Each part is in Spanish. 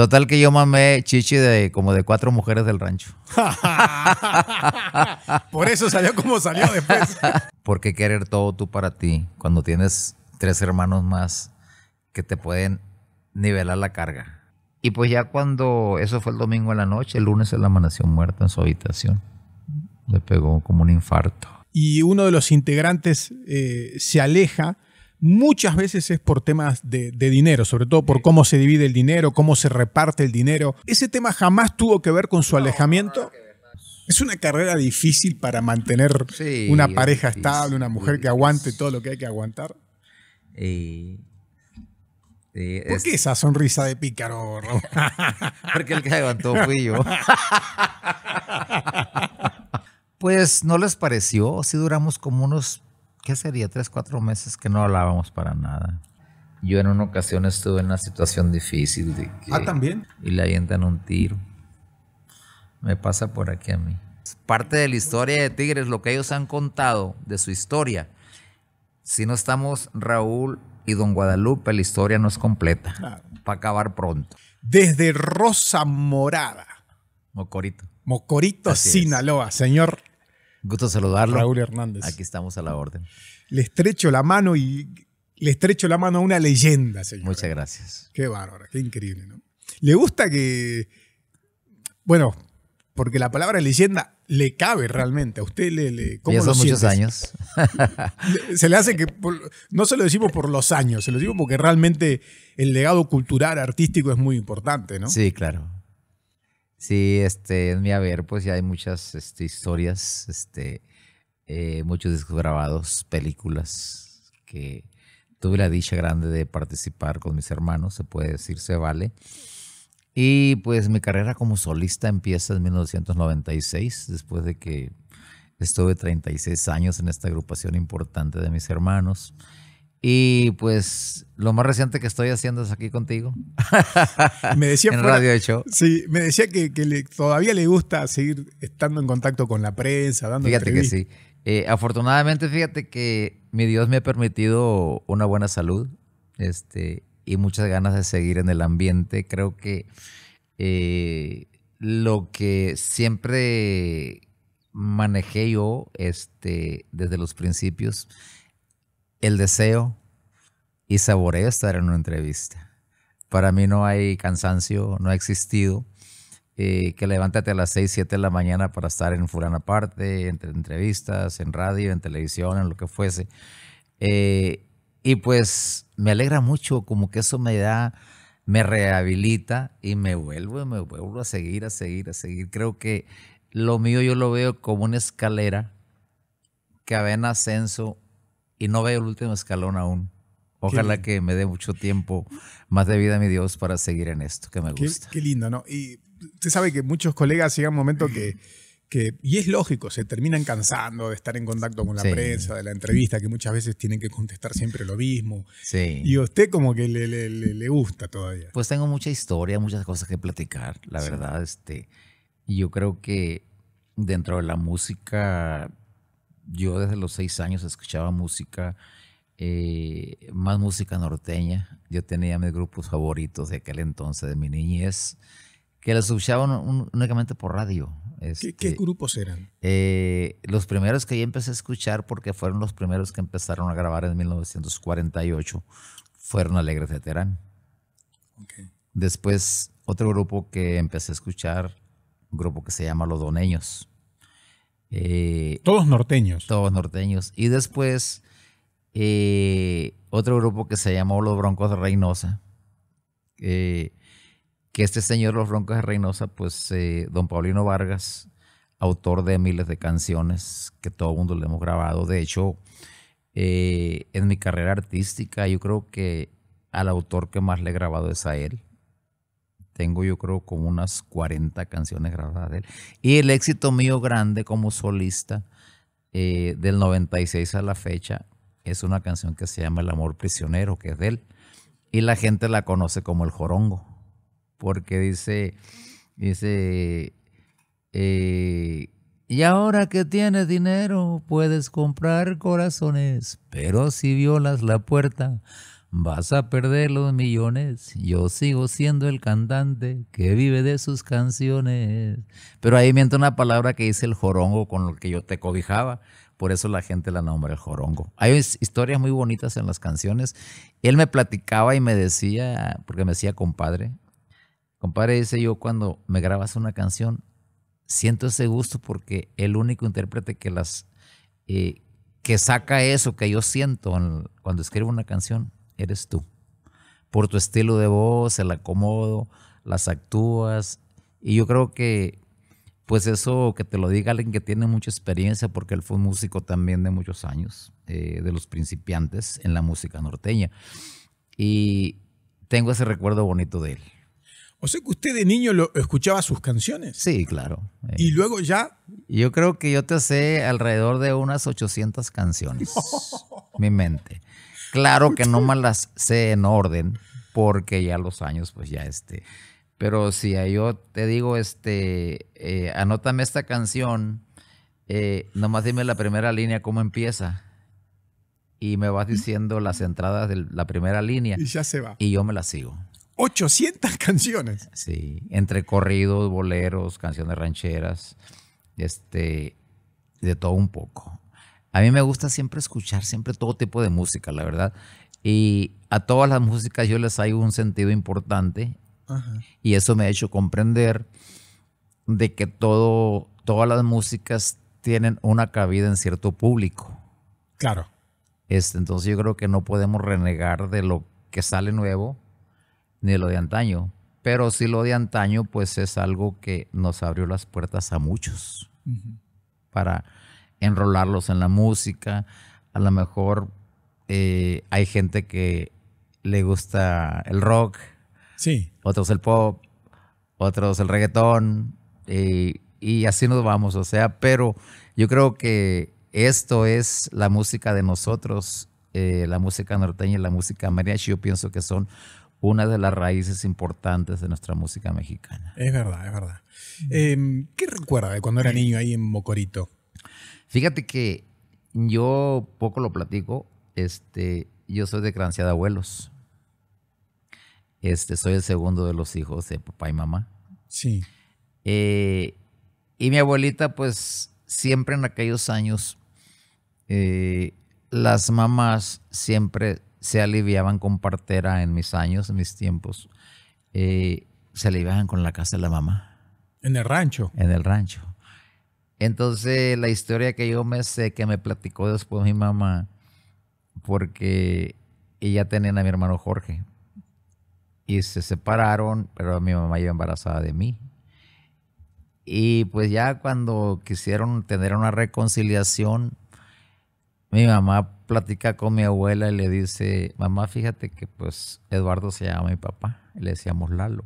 Total que yo mamé chichi de como de cuatro mujeres del rancho. Por eso salió como salió después. Porque querer todo tú para ti cuando tienes tres hermanos más que te pueden nivelar la carga? Y pues ya cuando, eso fue el domingo en la noche, el lunes él amaneció muerto en su habitación. Le pegó como un infarto. Y uno de los integrantes eh, se aleja Muchas veces es por temas de, dinero, sobre todo por cómo se divide el dinero, cómo se reparte el dinero. ¿Ese tema jamás tuvo que ver con su alejamiento? Es una carrera difícil para mantener una pareja estable, una mujer que aguante todo lo que hay que aguantar. ¿Por qué esa sonrisa de pícaro, Porque el que aguantó fui yo. pues no les pareció, si duramos como unos ¿qué sería? Tres, cuatro meses que no hablábamos para nada. Yo en una ocasión estuve en una situación difícil de Ah, también. Y le avientan un tiro. Me pasa por aquí a mí. Parte de la historia de Tigres, lo que ellos han contado de su historia. Si no estamos Raúl y Don Guadalupe, la historia no es completa. Para acabar pronto. Desde Rosa Morada. Mocorito. Mocorito, Sinaloa, señor Gusto saludarlo. Raúl Hernández. Aquí estamos a la orden. Le estrecho la mano y le estrecho la mano a una leyenda, señor. Muchas gracias. Qué bárbara, qué increíble, ¿no? Le gusta que. Bueno, porque la palabra leyenda le cabe realmente. A usted le. ya son muchos años. se le hace que. no se lo decimos por los años, se lo digo porque realmente el legado cultural, artístico es muy importante, ¿no? Sí, claro. Sí, este, en mi haber, pues ya hay muchas este, historias, este, eh, muchos discos grabados, películas que tuve la dicha grande de participar con mis hermanos, se puede decir, se vale. Y pues mi carrera como solista empieza en 1996, después de que estuve 36 años en esta agrupación importante de mis hermanos. Y pues lo más reciente que estoy haciendo es aquí contigo. me decía en Radio Sí, me decía que, todavía le gusta seguir estando en contacto con la prensa, dando Fíjate que sí. Eh, afortunadamente, fíjate que mi Dios me ha permitido una buena salud este, y muchas ganas de seguir en el ambiente. Creo que eh, lo que siempre manejé yo este, desde los principios el deseo y saboreo estar en una entrevista. Para mí no hay cansancio, no ha existido. Eh, que levántate a las 6, 7 de la mañana para estar en fulana parte, entre entrevistas, en radio, en televisión, en lo que fuese. Eh, y pues me alegra mucho, como que eso me da, me rehabilita y me vuelvo, me vuelvo a seguir, a seguir, a seguir. Creo que lo mío yo lo veo como una escalera que va en ascenso y no veo el último escalón aún. Ojalá que me dé mucho tiempo, más de vida, mi Dios, para seguir en esto, que me gusta. Qué, lindo, ¿no? Y usted sabe que muchos colegas llegan a un momento que, que, y es lógico, se terminan cansando de estar en contacto con la prensa, de la entrevista, que muchas veces tienen que contestar siempre lo mismo. Sí. Y a usted como que le, le, gusta todavía. Pues tengo mucha historia, muchas cosas que platicar, la verdad. Este, yo creo que dentro de la música yo desde los seis años escuchaba música, eh, más música norteña. Yo tenía mis grupos favoritos de aquel entonces, de mi niñez, que los escuchaban únicamente por radio. ¿Qué, este, grupos eran? Eh, los primeros que yo empecé a escuchar, porque fueron los primeros que empezaron a grabar en 1948, fueron Alegres de Terán. Después, otro grupo que empecé a escuchar, un grupo que se llama Los Doneños. Eh, todos norteños. Todos norteños. Y después eh, otro grupo que se llamó Los Broncos de Reynosa. Eh, que este señor Los Broncos de Reynosa, pues don Paulino Vargas, autor de miles de canciones que todo el mundo le hemos grabado. De hecho, en mi carrera artística yo creo que al autor que más le he grabado es a él. Tengo yo creo como unas 40 canciones grabadas de él. Y el éxito mío grande como solista eh, del 96 a la fecha es una canción que se llama El amor prisionero, que es de él. Y la gente la conoce como el jorongo, porque dice, dice, eh, y ahora que tienes dinero puedes comprar corazones, pero si violas la puerta Vas a perder los millones, yo sigo siendo el cantante que vive de sus canciones. Pero ahí miento una palabra que dice el jorongo con lo que yo te cobijaba. Por eso la gente la nombra el jorongo. Hay historias muy bonitas en las canciones. Él me platicaba y me decía, porque me decía compadre, compadre dice yo cuando me grabas una canción, siento ese gusto porque el único intérprete que las... Eh, que saca eso que yo siento cuando escribo una canción eres tú. Por tu estilo de voz, el acomodo, las actúas. Y yo creo que, pues eso, que te lo diga alguien que tiene mucha experiencia, porque él fue un músico también de muchos años, eh, de los principiantes en la música norteña. Y tengo ese recuerdo bonito de él. O sea que usted de niño lo escuchaba sus canciones. Sí, claro. Eh. Y luego ya. Yo creo que yo te sé alrededor de unas 800 canciones. mi mente. Claro que no me las sé en orden, porque ya los años, pues ya este. Pero si yo te digo, este, eh, anótame esta canción, eh, nomás dime la primera línea, cómo empieza. Y me vas diciendo las entradas de la primera línea. Y ya se va. Y yo me las sigo. 800 canciones. Sí, entre corridos, boleros, canciones rancheras, este, de todo un poco. A mí me gusta siempre escuchar siempre todo tipo de música, la verdad. Y a todas las músicas yo les hago un sentido importante y eso me ha hecho comprender de que todo, todas las músicas tienen una cabida en cierto público. Claro. Este, entonces yo creo que no podemos renegar de lo que sale nuevo ni de lo de antaño. Pero sí lo de antaño pues es algo que nos abrió las puertas a muchos para enrolarlos en la música. A lo mejor eh, hay gente que le gusta el rock, sí. otros el pop, otros el reggaetón, eh, y así nos vamos. O sea, pero yo creo que esto es la música de nosotros, eh, la música norteña y la música mariachi. Yo pienso que son una de las raíces importantes de nuestra música mexicana. Es verdad, es verdad. Em, ¿Qué recuerda de cuando era niño ahí en Mocorito? Fíjate que yo poco lo platico, este, yo soy de creencia de abuelos. Este, soy el segundo de los hijos de papá y mamá. Sí. Eh, y mi abuelita, pues, siempre en aquellos años, eh, las mamás siempre se aliviaban con partera en mis años, en mis tiempos. Eh, se aliviaban con la casa de la mamá. En el rancho. En el rancho. Entonces, la historia que yo me sé, que me platicó después mi mamá, porque ella tenía a mi hermano Jorge. Y se separaron, pero mi mamá iba embarazada de mí. Y pues ya cuando quisieron tener una reconciliación, mi mamá platica con mi abuela y le dice, mamá, fíjate que pues Eduardo se llama mi papá. le decíamos Lalo.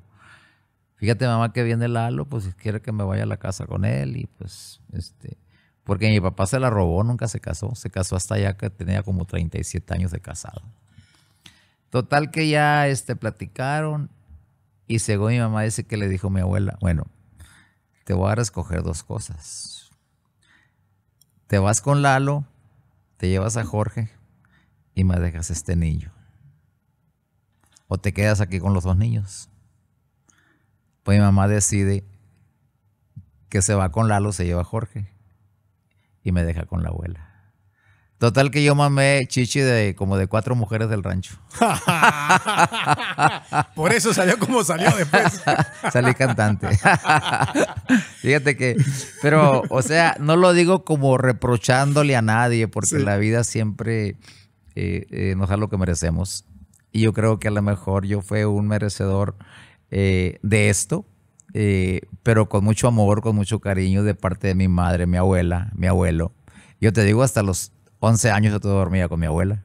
Fíjate, mamá, que viene Lalo, pues quiere que me vaya a la casa con él y pues, este, porque mi papá se la robó, nunca se casó, se casó hasta ya que tenía como 37 años de casado. Total que ya, este, platicaron y según mi mamá dice que le dijo mi abuela, bueno, te voy a escoger dos cosas. Te vas con Lalo, te llevas a Jorge y me dejas este niño. O te quedas aquí con los dos niños. Pues mi mamá decide que se va con Lalo, se lleva a Jorge y me deja con la abuela. Total que yo mamé chichi de como de cuatro mujeres del rancho. Por eso salió como salió después. Salí cantante. Fíjate que, pero, o sea, no lo digo como reprochándole a nadie, porque la vida siempre eh, eh, nos da lo que merecemos. Y yo creo que a lo mejor yo fui un merecedor eh, de esto, eh, pero con mucho amor, con mucho cariño de parte de mi madre, mi abuela, mi abuelo. Yo te digo, hasta los 11 años yo todo dormía con mi abuela.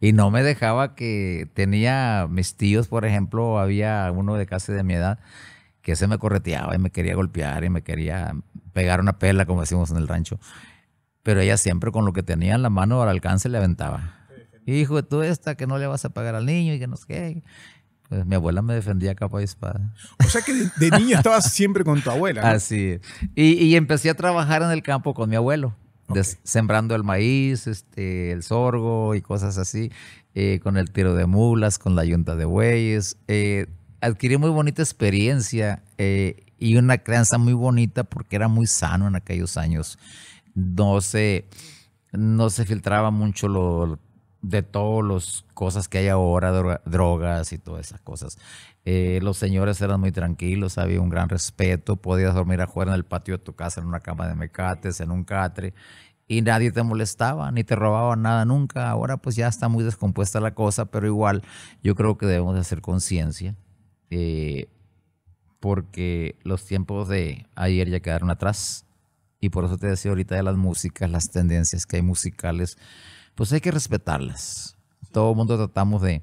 Y no me dejaba que tenía mis tíos, por ejemplo, había uno de casi de mi edad que se me correteaba y me quería golpear y me quería pegar una pela, como decimos en el rancho. Pero ella siempre con lo que tenía en la mano al alcance le aventaba. Hijo, tú esta que no le vas a pagar al niño y que no sé qué. Eh, mi abuela me defendía capa y espada. O sea que de, niño estabas siempre con tu abuela. Así. Y, y, empecé a trabajar en el campo con mi abuelo, sembrando el maíz, este, el sorgo y cosas así, eh, con el tiro de mulas, con la yunta de bueyes. Eh, adquirí muy bonita experiencia y una crianza muy bonita porque era muy sano en aquellos años. No se, no se filtraba mucho lo, de todas las cosas que hay ahora, drogas y todas esas cosas. Eh, los señores eran muy tranquilos, había un gran respeto, podías dormir afuera en el patio de tu casa, en una cama de mecates, en un catre, y nadie te molestaba, ni te robaba nada nunca. Ahora pues ya está muy descompuesta la cosa, pero igual yo creo que debemos de hacer conciencia, eh, porque los tiempos de ayer ya quedaron atrás, y por eso te decía ahorita de las músicas, las tendencias que hay musicales pues hay que respetarlas. Todo el mundo tratamos de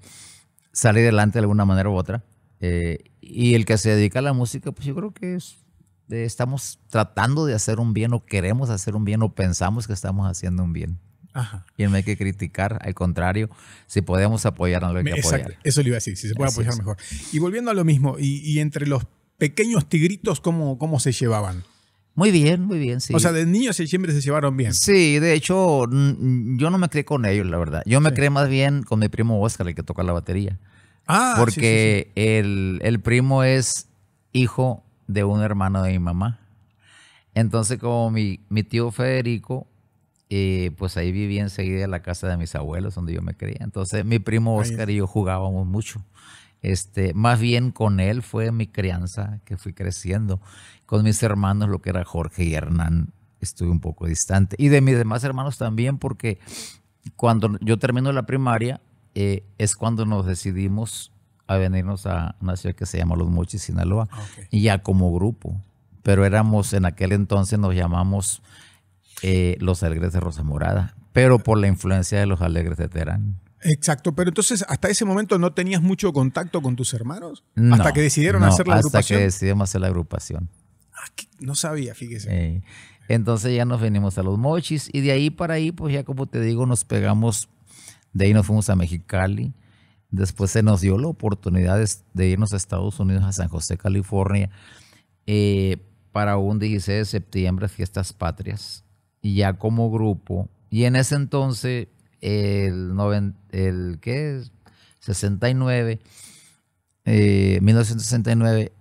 salir adelante de alguna manera u otra. Eh, y el que se dedica a la música, pues yo creo que eh, estamos tratando de hacer un bien o queremos hacer un bien o pensamos que estamos haciendo un bien. Y no hay que criticar, al contrario, si podemos apoyar, no hay que apoyar. Eso le iba a decir, si se puede apoyar mejor. Y volviendo a lo mismo, y, entre los pequeños tigritos, ¿cómo, ¿cómo se llevaban? Muy bien, muy bien, sí. O sea, de niños siempre se llevaron bien. Sí, de hecho, yo no me creí con ellos, la verdad. Yo me creí más bien con mi primo Oscar, el que toca la batería. Ah, Porque el, primo es hijo de un hermano de mi mamá. Entonces, como mi, tío Federico, eh, pues ahí vivía enseguida en la casa de mis abuelos, donde yo me creía. Entonces, mi primo Oscar y yo jugábamos mucho. Este, más bien con él fue mi crianza, que fui creciendo. Con mis hermanos, lo que era Jorge y Hernán, estuve un poco distante. Y de mis demás hermanos también, porque cuando yo termino la primaria, eh, es cuando nos decidimos a venirnos a una ciudad que se llama Los Mochis, Sinaloa, ah, y ya como grupo. Pero éramos, en aquel entonces nos llamamos eh, Los Alegres de Rosa Morada, pero por la influencia de Los Alegres de Terán. Exacto, pero entonces hasta ese momento no tenías mucho contacto con tus hermanos hasta que decidieron hacer la agrupación. Hasta que decidimos hacer la agrupación. Ah, no sabía, fíjese. entonces ya nos venimos a los mochis y de ahí para ahí, pues ya como te digo, nos pegamos, de ahí nos fuimos a Mexicali. Después se nos dio la oportunidad de irnos a Estados Unidos, a San José, California, eh, para un 16 de septiembre, fiestas patrias, y ya como grupo. Y en ese entonces el, el ¿qué es? 69, 1969, eh,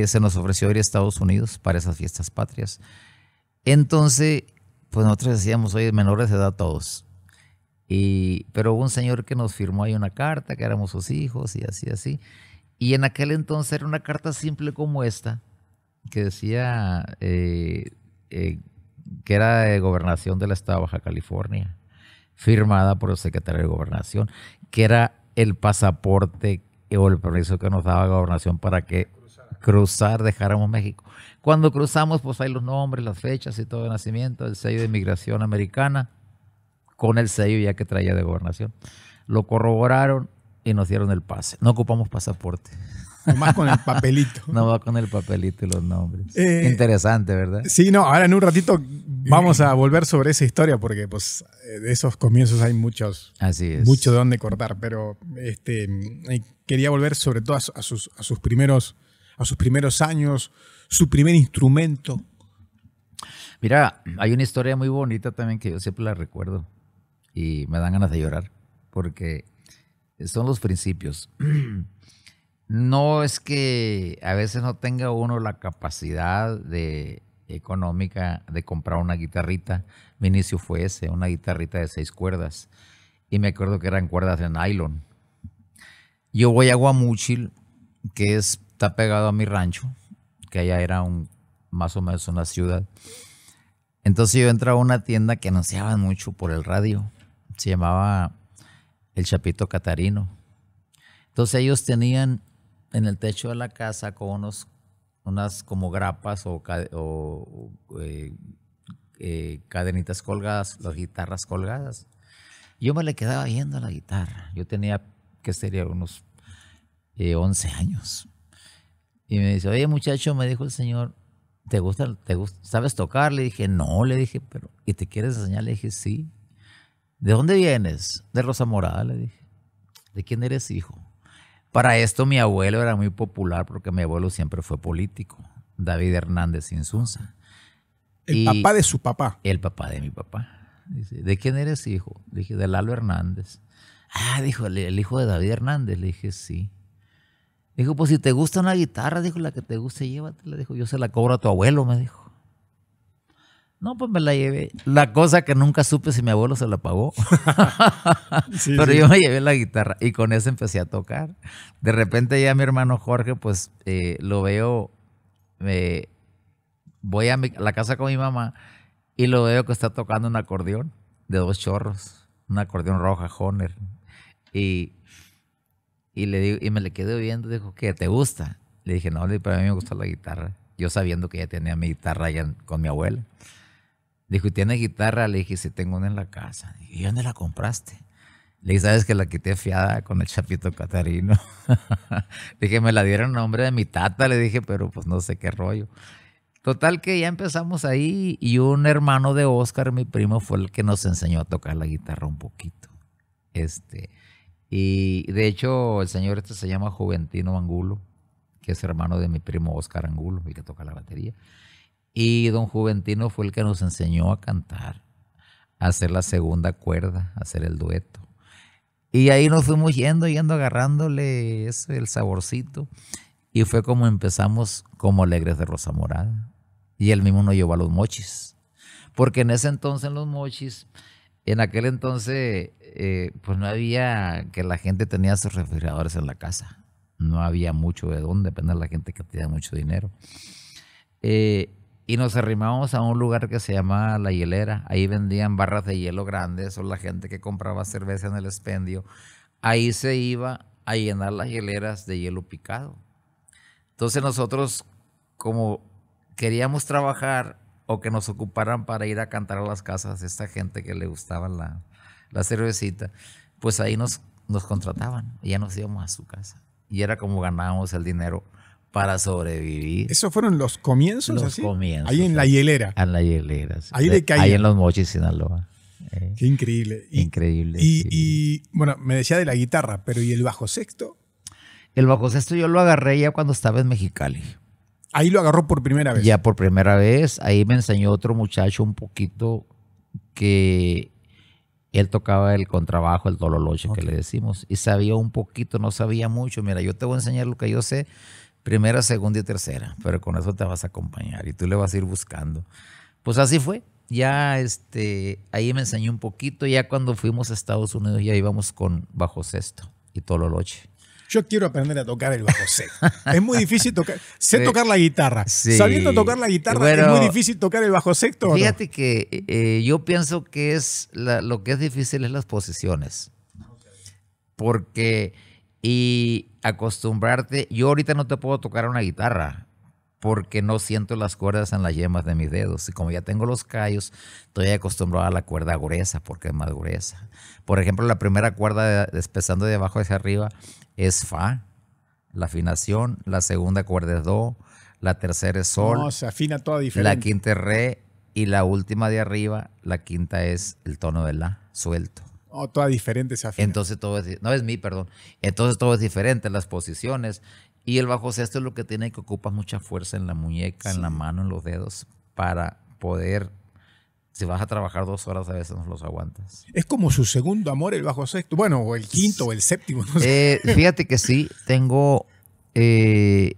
eh, se nos ofreció ir a Estados Unidos para esas fiestas patrias. Entonces, pues nosotros decíamos, oye, menores de edad todos. Y, pero hubo un señor que nos firmó ahí una carta, que éramos sus hijos y así, así. Y en aquel entonces era una carta simple como esta, que decía eh, que era de gobernación del estado de Baja California firmada por el secretario de Gobernación, que era el pasaporte o el permiso que nos daba la Gobernación para que cruzar, dejáramos México. Cuando cruzamos, pues hay los nombres, las fechas y todo de nacimiento, el sello de inmigración americana, con el sello ya que traía de gobernación. Lo corroboraron y nos dieron el pase. No ocupamos pasaporte. más con el papelito. No va con el papelito y los nombres. Eh, Interesante, ¿verdad? Sí, no, ahora en un ratito vamos a volver sobre esa historia porque pues eh, de esos comienzos hay muchos. Así es. Mucho de dónde cortar, pero este, eh, quería volver sobre todo a sus, a sus primeros a sus primeros años, su primer instrumento. Mira, hay una historia muy bonita también que yo siempre la recuerdo y me dan ganas de llorar porque son los principios. No es que a veces no tenga uno la capacidad económica de comprar una guitarrita. Mi inicio fue ese, una guitarrita de seis cuerdas. Y me acuerdo que eran cuerdas de nylon. Yo voy a Guamúchil, que está pegado a mi rancho, que allá era un, más o menos una ciudad. Entonces yo entraba a una tienda que anunciaban mucho por el radio. Se llamaba El Chapito Catarino. Entonces ellos tenían en el techo de la casa con unos, unas como grapas o, eh, eh, cadenitas colgadas, las guitarras colgadas. Yo me le quedaba viendo la guitarra. Yo tenía, que sería? Unos 11 eh, años. Y me dice, oye muchacho, me dijo el señor, ¿te gusta, te sabes tocar? Le dije, no, le dije, pero, ¿y te quieres enseñar? Le dije, sí. ¿De dónde vienes? De Rosa Morada, le dije. ¿De quién eres hijo? Para esto mi abuelo era muy popular porque mi abuelo siempre fue político, David Hernández Insunza. El papá de su papá. El papá de mi papá. Dice, ¿de quién eres hijo? dije, de Lalo Hernández. Ah, dijo, el hijo de David Hernández. Le dije, sí. Dijo, pues si te gusta una guitarra, dijo, la que te guste, llévatela. Dijo, yo se la cobro a tu abuelo, me dijo. No, pues me la llevé. La cosa que nunca supe si mi abuelo se la pagó. Pero yo me llevé la guitarra y con eso empecé a tocar. De repente ya mi hermano Jorge, pues eh, lo veo, me voy a, la casa con mi mamá y lo veo que está tocando un acordeón de dos chorros, un acordeón rojo, Joner Y, y, le digo, y me le quedé viendo, dijo, ¿qué? ¿Te gusta? Le dije, no, para mí me gusta la guitarra. Yo sabiendo que ya tenía mi guitarra allá con mi abuela. Dijo, tiene guitarra? Le dije, sí, tengo una en la casa. Dije, ¿y dónde la compraste? Le dije, ¿sabes que la quité fiada con el chapito catarino? le dije, me la dieron nombre de mi tata, le dije, pero pues no sé qué rollo. Total que ya empezamos ahí y un hermano de Oscar, mi primo, fue el que nos enseñó a tocar la guitarra un poquito. Este, y de hecho el señor este se llama Juventino Angulo, que es hermano de mi primo Oscar Angulo, el que toca la batería. Y don Juventino fue el que nos enseñó a cantar, a hacer la segunda cuerda, a hacer el dueto. Y ahí nos fuimos yendo, yendo agarrándole el saborcito. Y fue como empezamos como Alegres de Rosa Morada. Y él mismo nos llevó a los mochis. Porque en ese entonces los mochis, en aquel entonces, eh, pues no había que la gente tenía sus refrigeradores en la casa. No había mucho de dónde, de la gente que tenía mucho dinero. Eh, y nos arrimamos a un lugar que se llamaba La Hielera. Ahí vendían barras de hielo grandes o la gente que compraba cerveza en el expendio. Ahí se iba a llenar las hieleras de hielo picado. Entonces nosotros, como queríamos trabajar o que nos ocuparan para ir a cantar a las casas esta gente que le gustaba la, la cervecita, pues ahí nos, nos contrataban y ya nos íbamos a su casa. Y era como ganábamos el dinero para sobrevivir. ¿Esos fueron los comienzos? Los comienzos. Ahí en la hielera. Ah, en la hielera. Ahí en los Mochis, Sinaloa. Eh. Qué increíble. increíble. Y, bueno, me decía de la guitarra, pero ¿y el bajo sexto? El bajo sexto yo lo agarré ya cuando estaba en Mexicali. Ahí lo agarró por primera vez. Ya por primera vez. Ahí me enseñó otro muchacho un poquito que él tocaba el contrabajo, el tololoche que le decimos, y sabía un poquito, no sabía mucho. Mira, yo te voy a enseñar lo que yo sé primera, segunda y tercera, pero con eso te vas a acompañar y tú le vas a ir buscando. Pues así fue. Ya este, ahí me enseñó un poquito, ya cuando fuimos a Estados Unidos ya íbamos con bajo sexto y loche. Yo quiero aprender a tocar el bajo sexto. es muy difícil tocar. Sé tocar la guitarra. Sabiendo tocar la guitarra es muy difícil tocar el bajo sexto. Fíjate que eh, yo pienso que es lo que es difícil es las posiciones. Porque y acostumbrarte. Yo ahorita no te puedo tocar una guitarra porque no siento las cuerdas en las yemas de mis dedos. Y como ya tengo los callos, estoy acostumbrado a la cuerda gruesa porque es más gruesa. Por ejemplo, la primera cuerda, empezando de abajo hacia arriba, es fa, la afinación. La segunda cuerda es do. La tercera es sol. No, se afina toda diferente. La quinta es re. Y la última de arriba, la quinta es el tono de la, suelto. Oh, diferente Entonces todo es, no es mi, perdón. Entonces todo es diferente, las posiciones. Y el bajo sexto es lo que tiene que ocupar mucha fuerza en la muñeca, en la mano, en los dedos, para poder si vas a trabajar dos horas a veces no los aguantas. Es como su segundo amor el bajo sexto, bueno, o el quinto o el séptimo. Eh, fíjate que sí, tengo, eh,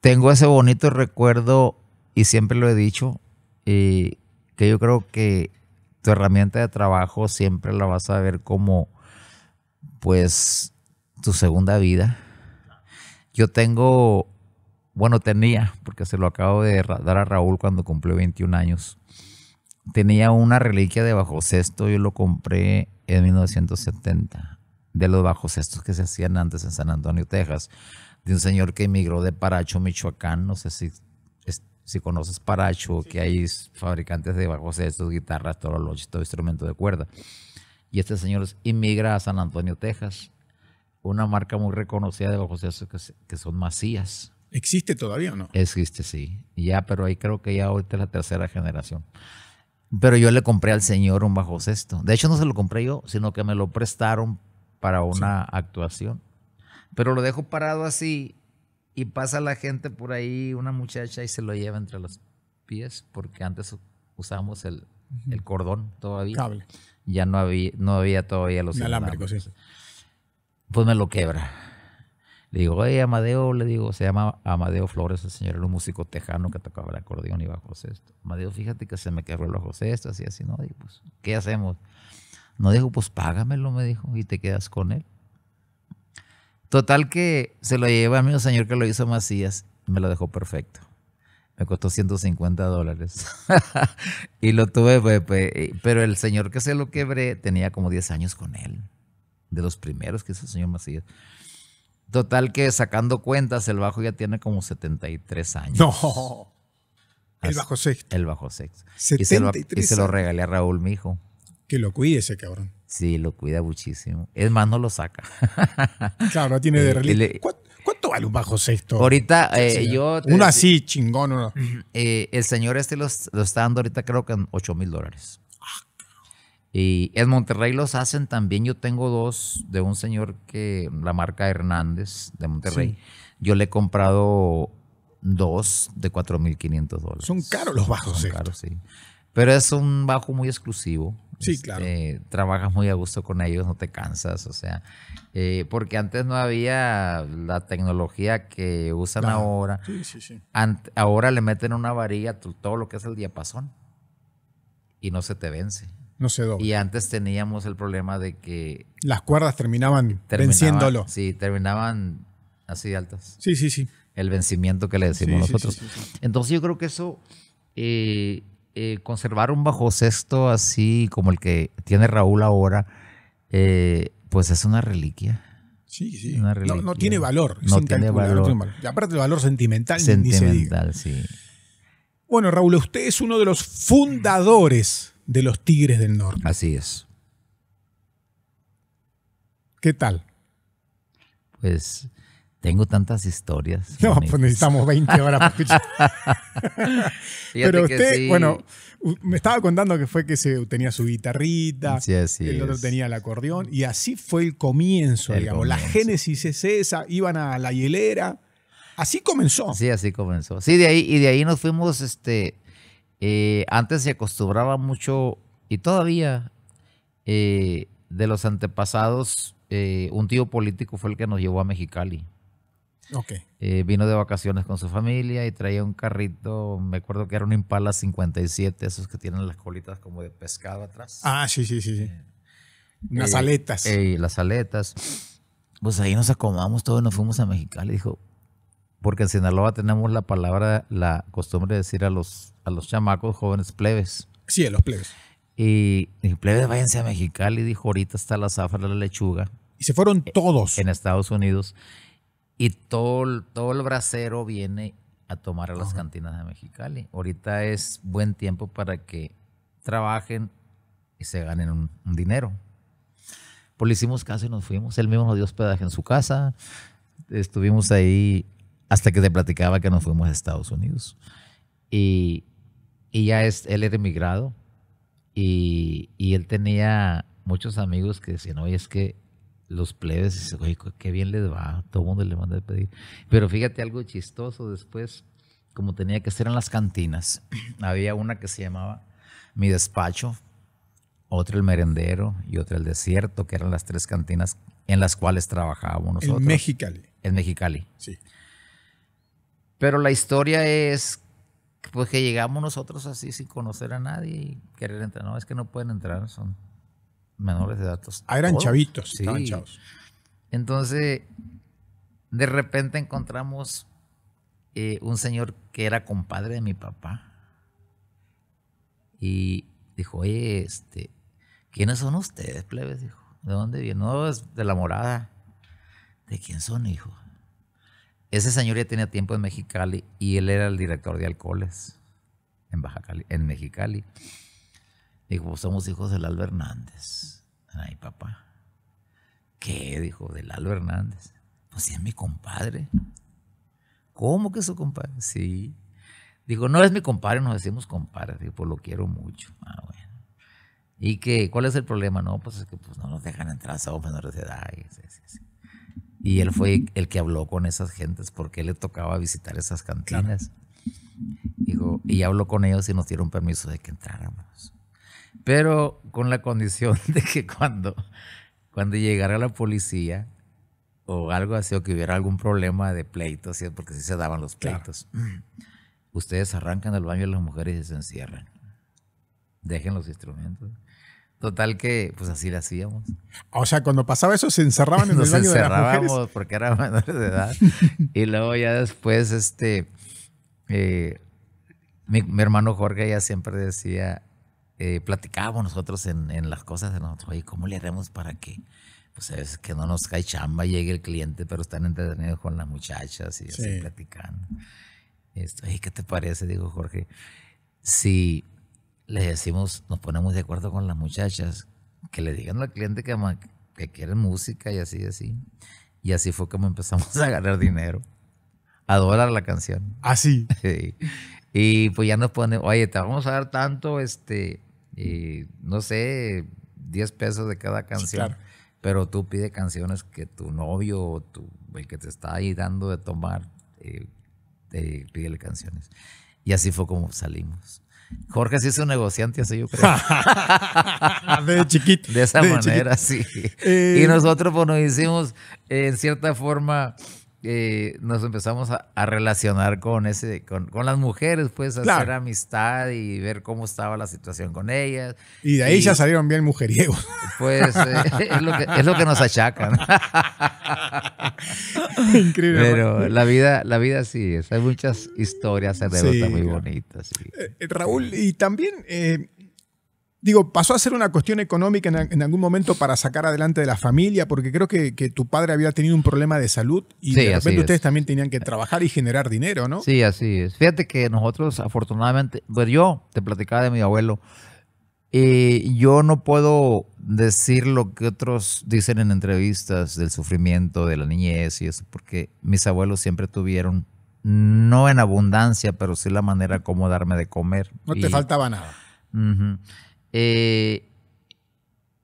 tengo ese bonito recuerdo y siempre lo he dicho, eh, que yo creo que tu herramienta de trabajo siempre la vas a ver como, pues, tu segunda vida. Yo tengo, bueno, tenía, porque se lo acabo de dar a Raúl cuando cumplió 21 años. Tenía una reliquia de bajo cesto, yo lo compré en 1970, de los bajo cestos que se hacían antes en San Antonio, Texas, de un señor que emigró de Paracho, Michoacán, no sé si si conoces Paracho, que hay fabricantes de bajos estos, guitarras, todo todo instrumento de cuerda. Y este señor inmigra a San Antonio, Texas. Una marca muy reconocida de bajos estos que, son Macías. ¿Existe todavía o no? Existe, sí. Ya, pero ahí creo que ya hoy es la tercera generación. Pero yo le compré al señor un bajo sexto. De hecho, no se lo compré yo, sino que me lo prestaron para una actuación. Pero lo dejo parado así y pasa la gente por ahí, una muchacha, y se lo lleva entre los pies, porque antes usábamos el, cordón todavía. Ya no había, no había todavía los alámbricos. Sí. Pues me lo quebra. Le digo, oye, Amadeo, le digo, se llama Amadeo Flores, el señor era un músico tejano que tocaba el acordeón y bajo sexto. Amadeo, fíjate que se me quebró el bajo sexto, así, así, no, digo, pues, ¿qué hacemos? No dijo, pues págamelo, me dijo, y te quedas con él. Total que se lo lleva a mi señor que lo hizo Macías me lo dejó perfecto. Me costó 150 dólares. y lo tuve, pues, pues, pero el señor que se lo quebré tenía como 10 años con él. De los primeros que hizo el señor Macías. Total que sacando cuentas, el bajo ya tiene como 73 años. No. El bajo sexto. El bajo sexto. 73 y se, lo, y se lo regalé a Raúl, mi hijo. Que lo cuide ese cabrón. Sí, lo cuida muchísimo. Es más, no lo saca. claro, no tiene de este, ¿Cuánto vale un bajo sexto? Ahorita eh, yo... uno así, chingón. Eh, el señor este lo está dando ahorita creo que en ocho mil dólares. Y en Monterrey los hacen también. Yo tengo dos de un señor que, la marca Hernández de Monterrey. Yo le he comprado dos de mil quinientos dólares. Son caros los bajos. Son sí. Pero es un bajo muy exclusivo. Sí, este, claro. trabajas muy a gusto con ellos, no te cansas, o sea, eh, porque antes no había la tecnología que usan ahora. Sí, sí, sí. ahora le meten una varilla todo lo que es el diapasón y no se te vence. No se dobla. Y antes teníamos el problema de que... Las cuerdas terminaban, venciéndolo. Sí, terminaban así de altas. Sí, sí, sí. El vencimiento que le decimos nosotros. Entonces yo creo que eso... Eh, eh, conservar un bajo sexto así como el que tiene Raúl ahora, eh, pues es una reliquia. Sí, sí. No, tiene valor. No tiene valor. Y aparte el valor sentimental. Sentimental, sí. Bueno, Raúl, usted es uno de los fundadores de los Tigres del Norte. Así es. ¿Qué tal? Pues tengo tantas historias. No, pues necesitamos 20 horas para escuchar. Pero usted, bueno, me estaba contando que fue que se, tenía su guitarrita, el otro tenía el acordeón, y así fue el comienzo, digamos. La génesis es esa, iban a la hielera. Así comenzó. Sí, así comenzó. Sí, de ahí, y de ahí nos fuimos, este, eh, antes se acostumbraba mucho, y todavía, eh, de los antepasados, eh, un tío político fue el que nos llevó a Mexicali. Okay. Eh, vino de vacaciones con su familia y traía un carrito, me acuerdo que era un Impala 57, esos que tienen las colitas como de pescado atrás. Ah, sí, sí, sí. las eh, eh, aletas aletas. las aletas. Pues ahí nos acomodamos todos, nos fuimos a Mexicali. Dijo, porque en Sinaloa tenemos la palabra, la costumbre de decir a los, a los chamacos jóvenes plebes. Sí, a los plebes. Y dije, plebes, váyanse a Mexicali. Dijo, ahorita está la zafra de la lechuga. Y se fueron e, todos. En Estados Unidos. Y todo, todo el bracero viene a tomar a las cantinas de Mexicali. Ahorita es buen tiempo para que trabajen y se ganen un, dinero. Pues le hicimos caso y nos fuimos. Él mismo nos dio hospedaje en su casa. Estuvimos ahí hasta que se platicaba que nos fuimos a Estados Unidos. Y, y ya es, él era emigrado y, y él tenía muchos amigos que decían, oye, es que los plebes, oye, qué bien les va, todo el mundo le manda a pedir. Pero fíjate algo chistoso después, como tenía que ser en las cantinas, había una que se llamaba Mi Despacho, otra el Merendero y otra el Desierto, que eran las tres cantinas en las cuales trabajábamos nosotros. En Mexicali. En Mexicali. Sí. Pero la historia es pues, que llegamos nosotros así sin conocer a nadie y querer entrar. No, es que no pueden entrar, son menores de datos. Ah, eran chavitos, estaban chavos. Entonces, de repente encontramos eh, un señor que era compadre de mi papá. Y dijo, oye, este, ¿quiénes son ustedes, plebes? Dijo, ¿de dónde vienen? No, es de la morada. ¿De quién son, hijo? Ese señor ya tenía tiempo en Mexicali y él era el director de alcoholes en, Baja en Mexicali. Dijo, pues somos hijos del Lalo Hernández. Ay, papá. ¿Qué? Dijo, de Lalo Hernández. Pues sí, es mi compadre. ¿Cómo que es su compadre? Sí. Dijo, no es mi compadre, nos decimos compadre. Dijo, pues lo quiero mucho. Ah, bueno. ¿Y qué? ¿Cuál es el problema? No, pues es que pues, no nos dejan entrar a menores de edad. Y, él fue el que habló con esas gentes porque le tocaba visitar esas cantinas. Dijo, y habló con ellos y nos dieron permiso de que entráramos pero con la condición de que cuando, cuando llegara la policía o algo así, o que hubiera algún problema de pleitos, porque sí se daban los pleitos, ustedes arrancan al baño de las mujeres y se encierran. Dejen los instrumentos. Total que, pues así lo hacíamos. O sea, cuando pasaba eso se encerraban en el baño de las mujeres. porque eran menores de edad. y luego ya después, este, eh, mi, mi, hermano Jorge ya siempre decía, eh, platicábamos nosotros en, en, las cosas de nosotros, oye, ¿cómo le haremos para que, pues veces que no nos cae chamba, llegue el cliente, pero están entretenidos con las muchachas y así platicando? Esto, ¿qué te parece? Digo, Jorge, si le decimos, nos ponemos de acuerdo con las muchachas, que le digan al cliente que, que quieren música y así, así. Y así fue como empezamos a ganar dinero. A la canción. Así. ¿Ah, sí. Y pues ya nos ponen, oye, te vamos a dar tanto, este, y no sé, 10 pesos de cada canción. Pero tú pide canciones que tu novio o el que te está ahí dando de tomar, eh, pídele canciones. Y así fue como salimos. Jorge sí es un negociante, así yo creo. de chiquito. De esa manera, sí. Eh, y nosotros, pues, nos hicimos, en cierta forma, eh, nos empezamos a, relacionar con, ese, con, las mujeres, pues hacer amistad y ver cómo estaba la situación con ellas. Y de ahí ya salieron bien mujeriegos. Pues eh, es, lo que, nos achacan. Increíble. Pero la vida, la vida sí es. Hay muchas historias anécdotas muy bonitas. Eh, Raúl, y también digo, pasó a ser una cuestión económica en, algún momento para sacar adelante de la familia, porque creo que, tu padre había tenido un problema de salud y de repente ustedes también tenían que trabajar y generar dinero, ¿no? Sí, así es. Fíjate que nosotros, afortunadamente, pues yo te platicaba de mi abuelo. Y eh, yo no puedo decir lo que otros dicen en entrevistas del sufrimiento de la niñez y eso, porque mis abuelos siempre tuvieron, no en abundancia, pero sí la manera como darme de comer. No te faltaba nada. Uh eh,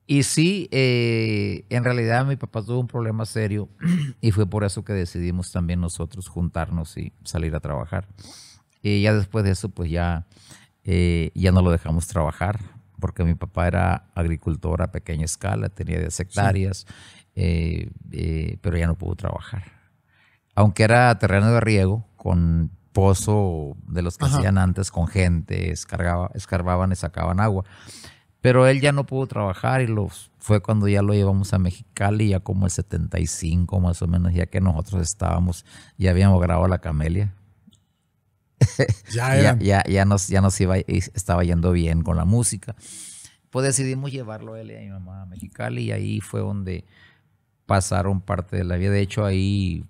y sí, eh, en realidad mi papá tuvo un problema serio y fue por eso que decidimos también nosotros juntarnos y salir a trabajar. Y ya después de eso, pues ya, eh, ya no lo dejamos trabajar porque mi papá era agricultor a pequeña escala, tenía 10 hectáreas, pero ya no pudo trabajar. Aunque era terreno de riego con pozo de los que hacían antes con gente, escarbaban y sacaban agua. Pero él ya no pudo trabajar y los, fue cuando ya lo llevamos a Mexicali, ya como el 75 más o menos, ya que nosotros estábamos, ya habíamos grabado la camelia. Ya, ya, ya, nos, ya nos iba, estaba yendo bien con la música. Pues decidimos llevarlo él y mi mamá a Mexicali y ahí fue donde pasaron parte de la vida. De hecho, ahí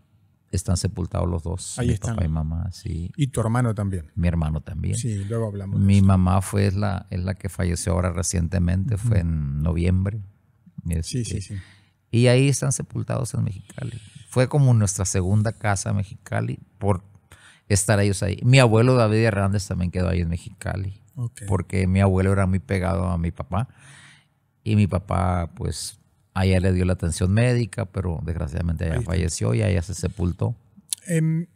están sepultados los dos. Ahí mi papá y mamá, sí. Y tu hermano también. Mi hermano también. Sí, luego hablamos. Mi mamá fue la, la que falleció ahora recientemente, fue en noviembre. Este, sí, sí, sí. Y ahí están sepultados en Mexicali. Fue como nuestra segunda casa en Mexicali por estar ellos ahí. Mi abuelo David Hernández también quedó ahí en Mexicali. Porque mi abuelo era muy pegado a mi papá. Y mi papá, pues, a ella le dio la atención médica, pero desgraciadamente ella falleció y allá ella se sepultó. Em,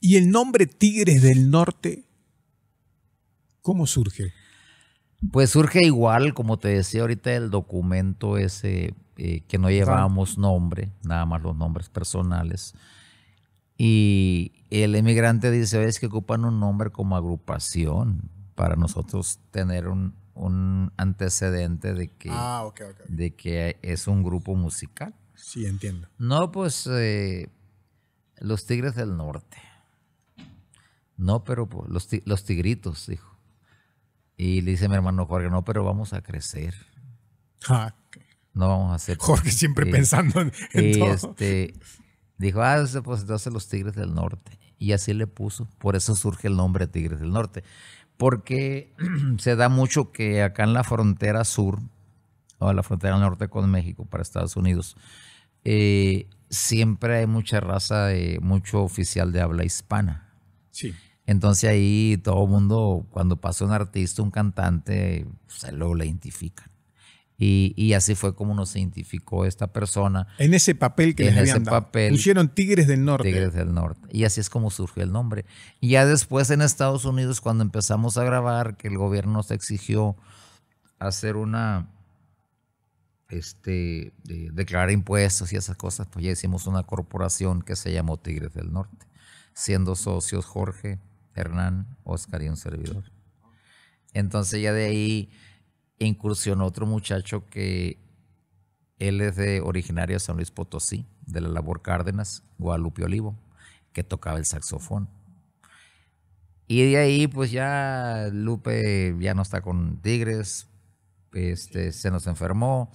¿Y el nombre Tigres del Norte, cómo surge? Pues surge igual, como te decía ahorita, el documento ese eh, que no llevábamos nombre, nada más los nombres personales. Y el emigrante dice, es que ocupan un nombre como agrupación para nosotros tener un, un antecedente de que, ah, de que es un grupo musical. Sí, entiendo. No, pues eh, los Tigres del Norte. No, pero pues, los, Tigritos, dijo. Y le dice mi hermano Jorge, no, pero vamos a crecer. Ah, no vamos a hacer. Jorge siempre pensando en, Este, dijo, ah, pues entonces los Tigres del Norte. Y así le puso. Por eso surge el nombre Tigres del Norte porque se da mucho que acá en la frontera sur, o la frontera norte con México, para Estados Unidos, eh, siempre hay mucha raza, mucho oficial de habla hispana. Sí. Entonces ahí todo el mundo, cuando pasa un artista, un cantante, pues, se lo identifican. Y, así fue como nos identificó esta persona. En ese papel que en les ese Papel, Pusieron Tigres del Norte. Tigres del Norte. Y así es como surgió el nombre. Y ya después en Estados Unidos, cuando empezamos a grabar, que el gobierno nos exigió hacer una. Este, declarar impuestos y esas cosas, pues ya hicimos una corporación que se llamó Tigres del Norte, siendo socios Jorge, Hernán, Oscar y un servidor. Entonces ya de ahí incursionó otro muchacho que él es de originario de San Luis Potosí, de la labor Cárdenas, Guadalupe Olivo, que tocaba el saxofón. Y de ahí, pues ya Lupe ya no está con Tigres, este, se nos enfermó.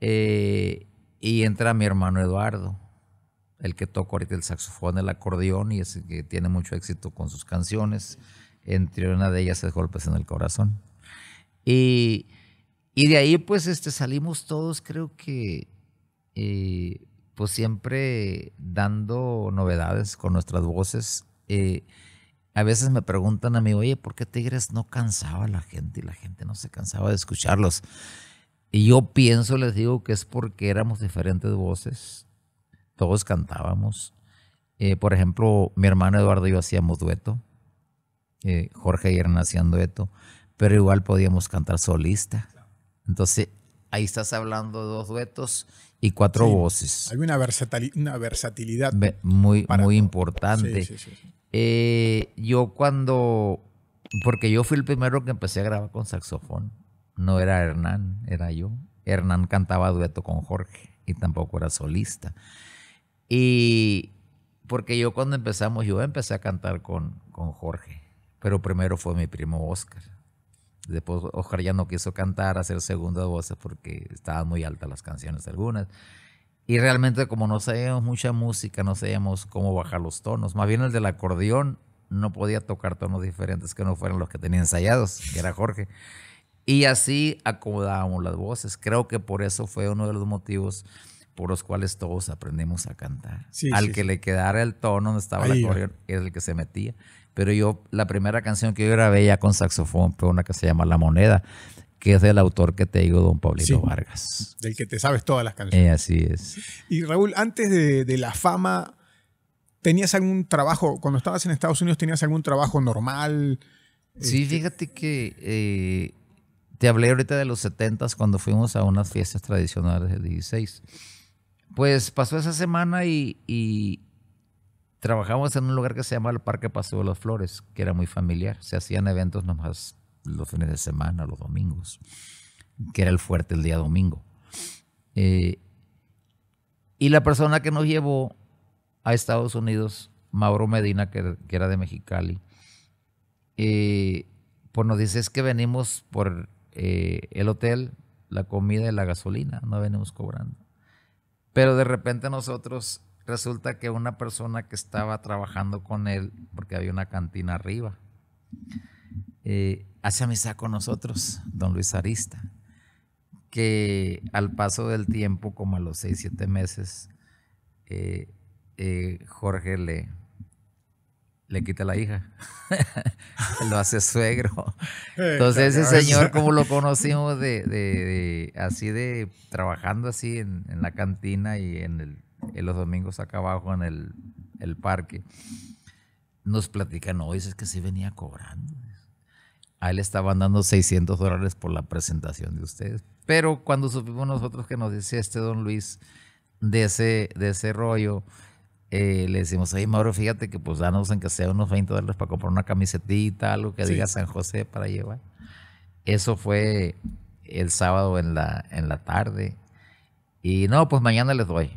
Eh, y entra mi hermano Eduardo, el que toca ahorita el saxofón, el acordeón y es el que tiene mucho éxito con sus canciones. Entre una de ellas es Golpes en el Corazón. Y, de ahí pues este, salimos todos, creo que, eh, pues siempre dando novedades con nuestras voces. Eh, a veces me preguntan a mí, oye, ¿por qué Tigres no cansaba la gente y la gente no se cansaba de escucharlos? Y yo pienso, les digo, que es porque éramos diferentes voces, todos cantábamos. Eh, por ejemplo, mi hermano Eduardo y yo hacíamos dueto, Jorge y Hernán hacían dueto, pero igual podíamos cantar solista. Entonces, ahí estás hablando de dos duetos y cuatro voces. Hay una, versatilidad muy, muy importante. Eh, yo cuando, porque yo fui el primero que empecé a grabar con saxofón, no era Hernán, era yo. Hernán cantaba dueto con Jorge y tampoco era solista. Y porque yo cuando empezamos, yo empecé a cantar con, con Jorge, pero primero fue mi primo Oscar. Después Oscar ya no quiso cantar, hacer segunda voces porque estaban muy altas las canciones algunas. Y realmente como no sabíamos mucha música, no sabíamos cómo bajar los tonos. Más bien el del acordeón no podía tocar tonos diferentes que no fueran los que tenía ensayados, que era Jorge. Y así acomodábamos las voces. Creo que por eso fue uno de los motivos por los cuales todos aprendimos a cantar. Al que le quedara el tono donde estaba el acordeón, es el que se metía. Pero yo, la primera canción que yo grabé ya con saxofón fue una que se llama La Moneda, que es del autor que te digo, don Pablito Vargas. Del que te sabes todas las eh, canciones. así es. Y Raúl, antes de, la fama, ¿tenías algún trabajo? Cuando estabas en Estados Unidos, ¿tenías algún trabajo normal? Sí, este, fíjate que eh, te hablé ahorita de los 70s cuando fuimos a unas fiestas tradicionales del 16. Pues pasó esa semana y, trabajamos en un lugar que se llama el Parque Paseo de las Flores, que era muy familiar. Se hacían eventos nomás los fines de semana, los domingos, que era el fuerte el día domingo. Eh, y la persona que nos llevó a Estados Unidos, Mauro Medina, que, era de Mexicali, eh, pues nos dice es que venimos por eh, el hotel, la comida y la gasolina, no venimos cobrando. Pero de repente nosotros Resulta que una persona que estaba trabajando con él, porque había una cantina arriba, eh, hace amistad con nosotros, don Luis Arista, que al paso del tiempo, como a los seis, siete meses, eh, eh, Jorge le, le quita la hija, lo hace suegro. Entonces ese señor, como lo conocimos de, de, así de trabajando así en, en la cantina y en el en eh, los domingos acá abajo en el, el parque, nos platican, no, es que sí venía cobrando. A él estaban dando 600 dólares por la presentación de ustedes. Pero cuando supimos nosotros que nos decía este don Luis de ese, de ese rollo, eh, le decimos, ay Mauro, fíjate que pues danos que sea unos 20 dólares para comprar una camisetita, algo que diga San José para llevar. Eso fue el sábado en la, en la tarde. Y no, pues mañana les doy.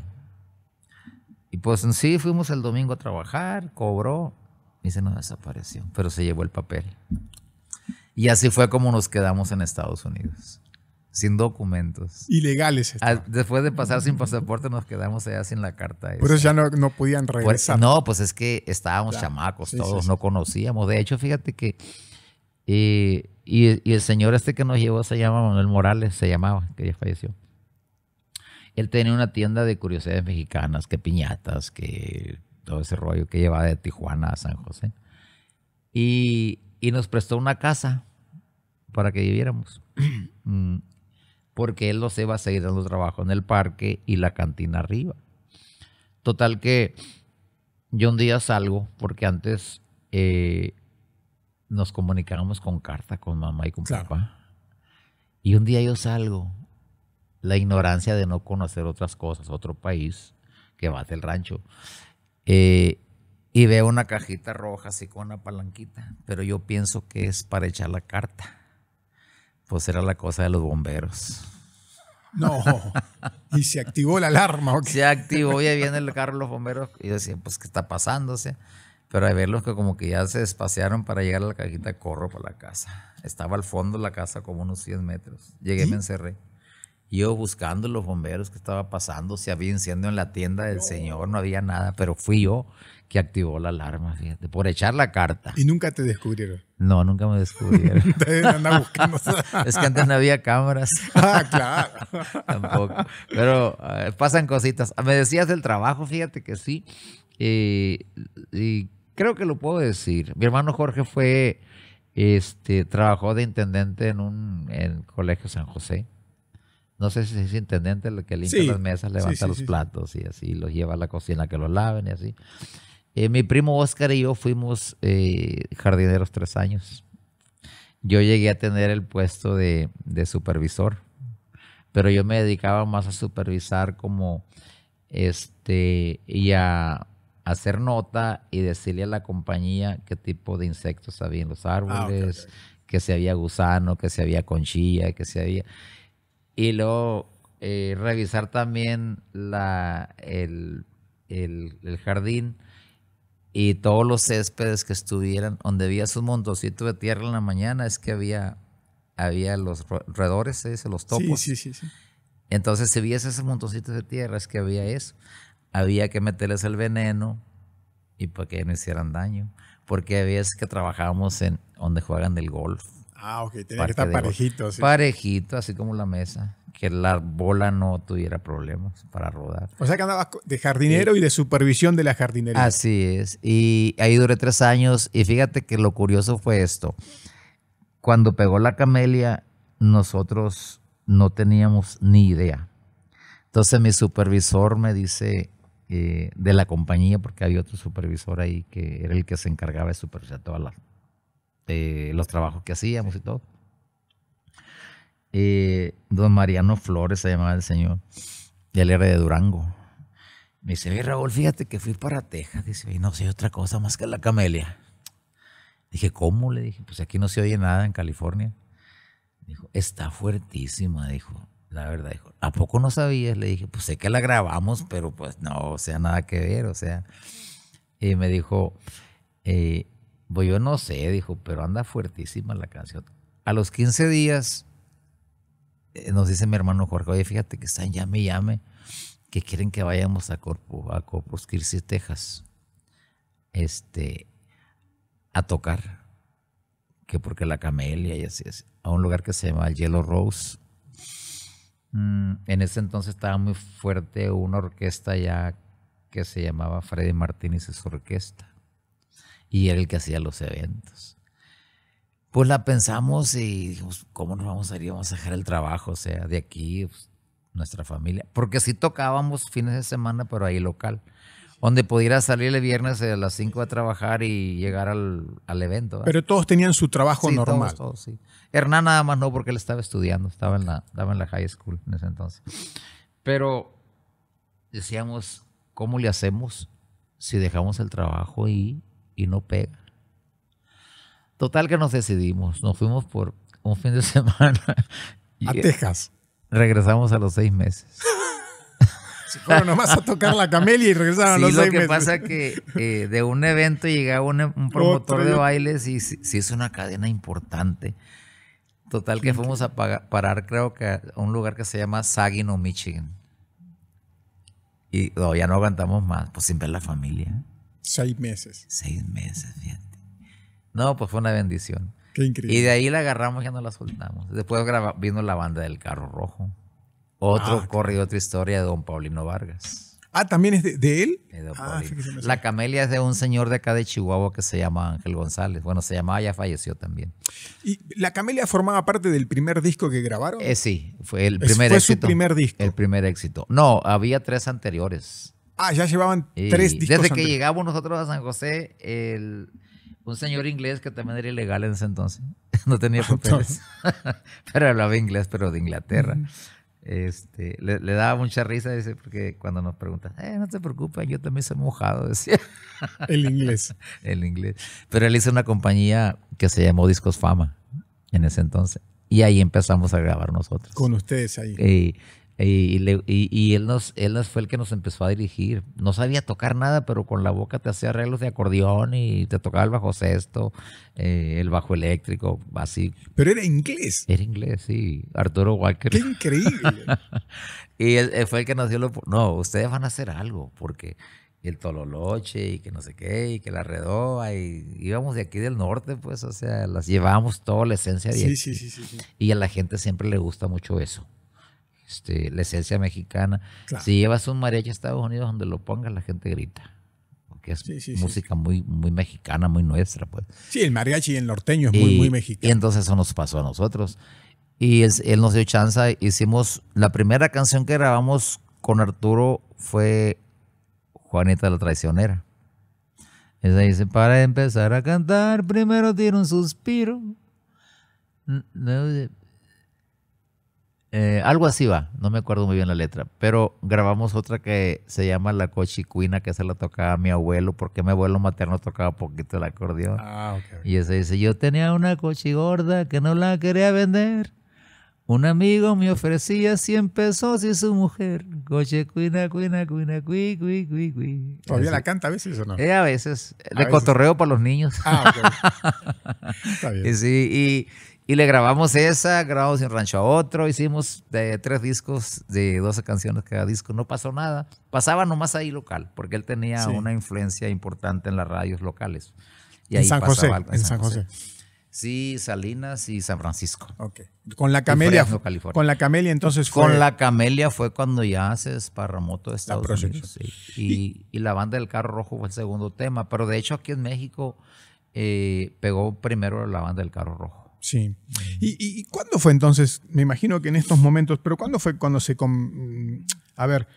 Y pues sí, fuimos el domingo a trabajar, cobró y se nos desapareció, pero se llevó el papel. Y así fue como nos quedamos en Estados Unidos, sin documentos. Ilegales. Este. Después de pasar sin pasaporte nos quedamos allá sin la carta. Esa. ya no, no podían regresar. no, pues es que estábamos chamacos, todos no conocíamos. De hecho, fíjate que... Eh, y, y, el señor este que nos llevó se llama Manuel Morales, se llamaba, que ya falleció él tenía una tienda de curiosidades mexicanas, que piñatas, que todo ese rollo que llevaba de Tijuana a San José. Y, nos prestó una casa para que viviéramos. Mm, porque él se iba a seguir dando trabajo en el parque y la cantina arriba. Total que yo un día salgo, porque antes eh, nos comunicábamos con carta, con mamá y con papá. Y un día yo salgo la ignorancia de no conocer otras cosas, otro país que va el rancho. Eh, y veo una cajita roja así con una palanquita, pero yo pienso que es para echar la carta. Pues era la cosa de los bomberos. No, y se activó la alarma. Se activó y ahí viene el carro los bomberos. Y yo decía, pues, ¿qué está pasándose? Pero a verlos que como que ya se despaciaron para llegar a la cajita, corro para la casa. Estaba al fondo de la casa como unos 100 metros. Llegué, me encerré. Yo buscando los bomberos que estaba pasando, si había enciendo en la tienda del señor, no había nada, pero fui yo que activó la alarma, fíjate, por echar la carta. ¿Y nunca te descubrieron? No, nunca me descubrieron. buscando. es que antes no había cámaras. ah, claro. Tampoco. Pero eh, pasan cositas. Me decías del trabajo, fíjate que sí. Eh, y creo que lo puedo decir. Mi hermano Jorge fue, este, trabajó de intendente en un en el Colegio San José no sé si es intendente el que limpia las mesas, levanta los platos y así los lleva a la cocina que los laven y así. Eh, mi primo Oscar y yo fuimos eh, jardineros tres años. Yo llegué a tener el puesto de, supervisor, pero yo me dedicaba más a supervisar como este y a hacer nota y decirle a la compañía qué tipo de insectos había en los ah, árboles, que si había gusano, que si había conchilla, que si había... Y luego eh, revisar también la, el, el, jardín y todos los céspedes que estuvieran, donde había esos montoncitos de tierra en la mañana, es que había, había los redores, se los topos. Sí, sí, sí, Entonces, si viese esos montoncitos de tierra, es que había eso. Había que meterles el veneno y para que no hicieran daño. Porque había es que trabajábamos en donde juegan del golf. Ah, ok, tenía que estar parejito. parejitos, Parejito, así como la mesa. Que la bola no tuviera problemas para rodar. O sea que andaba de jardinero y de supervisión de la jardinería. Así es. Y ahí duré tres años. Y fíjate que lo curioso fue esto. Cuando pegó la camelia, nosotros no teníamos ni idea. Entonces mi supervisor me dice eh, de la compañía, porque había otro supervisor ahí que era el que se encargaba de supervisar todas las los trabajos que hacíamos y todo. Eh, don Mariano Flores se llamaba el señor, del era de Durango. Me dice, oye Raúl, fíjate que fui para Texas, dice, y no sé otra cosa más que la camelia. Dije, ¿cómo? Le dije, pues aquí no se oye nada en California. Dijo, está fuertísima, dijo. La verdad, dijo, ¿a poco no sabías? Le dije, pues sé que la grabamos, pero pues no, o sea, nada que ver, o sea. Y me dijo, eh, pues yo no sé, dijo, pero anda fuertísima la canción. A los 15 días eh, nos dice mi hermano Jorge, oye, fíjate que están llame y llame, que quieren que vayamos a, Corpus, a Corpus Christi, Texas, este, a tocar, que porque la camelia y así, es a un lugar que se llama Yellow Rose. Mm, en ese entonces estaba muy fuerte una orquesta ya que se llamaba Freddy Martínez es su orquesta y era el que hacía los eventos. Pues la pensamos y dijimos, ¿cómo nos vamos a ir? Vamos a dejar el trabajo, o sea, de aquí, pues, nuestra familia. Porque si tocábamos fines de semana, pero ahí local. Donde pudiera salir el viernes a las 5 a trabajar y llegar al, evento. Pero todos tenían su trabajo normal. Todos, todos, sí. Hernán nada más no, porque él estaba estudiando, estaba en, la, estaba en la high school en ese entonces. Pero decíamos, ¿cómo le hacemos si dejamos el trabajo y y no pega. Total que nos decidimos, nos fuimos por un fin de semana. a Texas. Regresamos a los seis meses. Se nomás a tocar la camelia y regresaron a los seis meses. Lo que pasa es que de un evento llegaba un, promotor de bailes y si es una cadena importante. Total que fuimos a parar, creo que a un lugar que se llama Saginaw, Michigan. Y ya no aguantamos más, pues sin ver la familia. Seis meses. Seis meses, fíjate. No, pues fue una bendición. Qué increíble. Y de ahí la agarramos y ya no la soltamos. Después vino la banda del carro rojo. Otro ah, otra historia de don Paulino Vargas. Ah, también es de, él. Ah, la camelia es de un señor de acá de Chihuahua que se llama Ángel González. Bueno, se llamaba, ya falleció también. ¿Y la camelia formaba parte del primer disco que grabaron? Eh, sí, fue el primer éxito. Fue su primer disco. El primer éxito. No, había tres anteriores. Ah, ya llevaban tres discos. Desde que llegamos nosotros a San José, un señor inglés que también era ilegal en ese entonces, no tenía papeles, pero hablaba inglés, pero de Inglaterra. Este, le, daba mucha risa, dice, porque cuando nos pregunta, eh, no te preocupes, yo también soy mojado, decía. El inglés. El inglés. Pero él hizo una compañía que se llamó Discos Fama en ese entonces. Y ahí empezamos a grabar nosotros. Con ustedes ahí. Y y, él, nos, él fue el que nos empezó a dirigir. No sabía tocar nada, pero con la boca te hacía arreglos de acordeón y te tocaba el bajo sexto, eh, el bajo eléctrico, así. Pero era inglés. Era inglés, sí. Arturo Walker. ¡Qué increíble! y eh, fue el que nos dio No, ustedes van a hacer algo, porque el tololoche y que no sé qué, y que la redoba, y íbamos de aquí del norte, pues, o sea, las llevábamos toda la esencia de sí, sí, sí. Y a la gente siempre le gusta mucho eso. Este, la esencia mexicana. Si llevas un mariachi a Estados Unidos, donde lo pongas, la gente grita. Porque es música Muy, muy mexicana, muy nuestra. Pues. Sí, el mariachi y el norteño es muy, muy mexicano. Y entonces eso nos pasó a nosotros. Y él, nos dio chance. Hicimos la primera canción que grabamos con Arturo fue Juanita la Traicionera. Esa dice: Para empezar a cantar, primero tiene un suspiro. Eh, algo así va, no me acuerdo muy bien la letra, pero grabamos otra que se llama La Cochicuina, que se la tocaba mi abuelo, porque mi abuelo materno tocaba poquito el acordeón. Ah, Y ese dice, yo tenía una cochigorda que no la quería vender. Un amigo me ofrecía 100 pesos y su mujer. Cochicuina, cuina, cuina, cuí, cuí, cuí, cuí. ¿Todavía la canta a veces o no? Eh, a veces, de cotorreo para los niños. Ah, okay. Está bien. Sí, y, y le grabamos esa, grabamos en rancho a otro, hicimos de tres discos de 12 canciones cada disco, no pasó nada. Pasaba nomás ahí local, porque él tenía una influencia importante en las radios locales. Y en, ahí San José, en, San José, Sí, Salinas y San Francisco. Con la camelia. con la camelia entonces fue. Con la camelia fue cuando ya haces parramoto de Estados Unidos. Y, la banda del carro rojo fue el segundo tema. Pero de hecho aquí en México eh, pegó primero la banda del carro rojo. Sí. ¿Y, cuándo fue entonces? Me imagino que en estos momentos, pero ¿cuándo fue cuando se... Mm, a ver,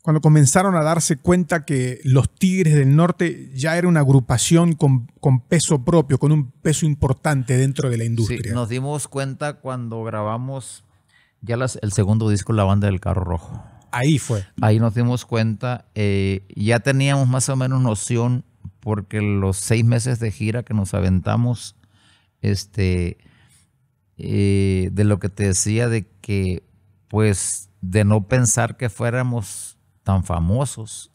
cuando comenzaron a darse cuenta que los Tigres del Norte ya era una agrupación con, peso propio, con un peso importante dentro de la industria. Sí, nos dimos cuenta cuando grabamos ya el segundo disco, La Banda del Carro Rojo. Ahí fue. Ahí nos dimos cuenta, eh, ya teníamos más o menos noción, porque los seis meses de gira que nos aventamos, este, eh, de lo que te decía de que, pues, de no pensar que fuéramos tan famosos,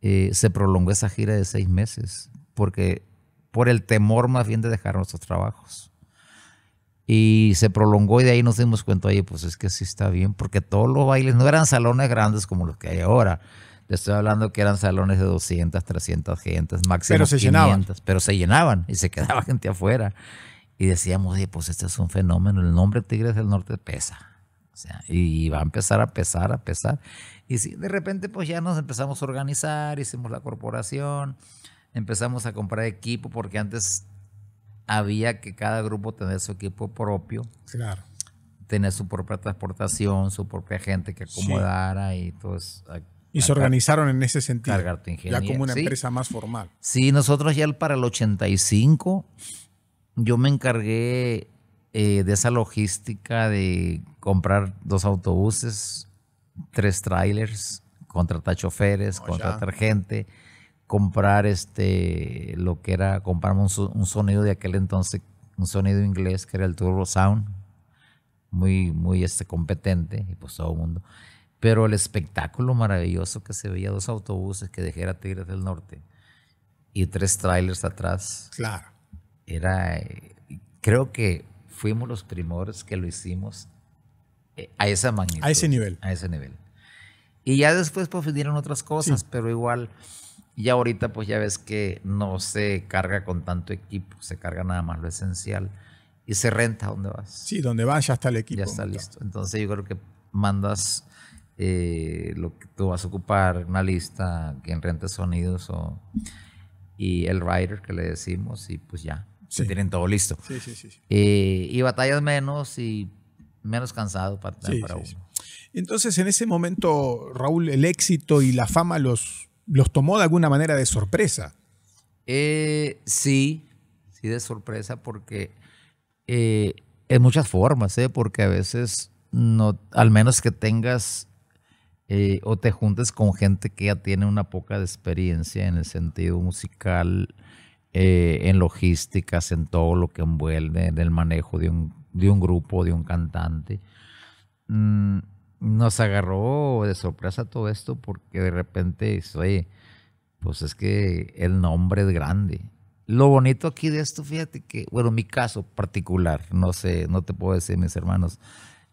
eh, se prolongó esa gira de seis meses, porque por el temor más bien de dejar nuestros trabajos. Y se prolongó y de ahí nos dimos cuenta, oye, pues es que sí está bien, porque todos los bailes no eran salones grandes como los que hay ahora. le estoy hablando que eran salones de 200, 300 gentes, máximo pero se 500, llenaban. pero se llenaban y se quedaba gente afuera. Y decíamos, Oye, pues este es un fenómeno, el nombre Tigres del Norte pesa. O sea, y va a empezar a pesar, a pesar. Y sí, de repente pues ya nos empezamos a organizar, hicimos la corporación, empezamos a comprar equipo porque antes había que cada grupo tener su equipo propio. Claro. Tener su propia transportación, su propia gente que acomodara y todo eso. Y se organizaron en ese sentido. Cargar tu Ya como una empresa más formal. Sí, nosotros ya para el 85 yo me encargué eh, de esa logística de comprar dos autobuses, tres trailers, contratar choferes, contratar gente, comprar este lo que era, comprarme un, sonido de aquel entonces, un sonido inglés que era el Turbo Sound, muy, muy este, competente, y pues todo el mundo. Pero el espectáculo maravilloso que se veía, dos autobuses que a Tigres del Norte y tres trailers atrás. Claro era, creo que fuimos los primores que lo hicimos eh, a esa magnitud. A ese nivel. A ese nivel. Y ya después pues vinieron otras cosas, pero igual, ya ahorita pues ya ves que no se carga con tanto equipo, se carga nada más lo esencial y se renta donde vas. Sí, donde vas ya está el equipo. Ya está listo. Entonces yo creo que mandas eh, lo que tú vas a ocupar, una lista, quien rente sonidos o, y el writer que le decimos y pues ya tienen todo listo. Sí, sí, sí. Eh, y batallas menos y menos cansado para, uno. Entonces, en ese momento, Raúl, el éxito y la fama los, los tomó de alguna manera de sorpresa. Eh, sí, sí de sorpresa porque eh, en muchas formas, porque a veces no, al menos que tengas o te juntes con gente que ya tiene una poca de experiencia en el sentido musical, eh, en logísticas, en todo lo que envuelve, en el manejo de un, de un grupo, de un cantante. Mm, nos agarró de sorpresa todo esto porque de repente, oye, pues es que el nombre es grande. Lo bonito aquí de esto, fíjate que, bueno, mi caso particular, no sé, no te puedo decir, mis hermanos,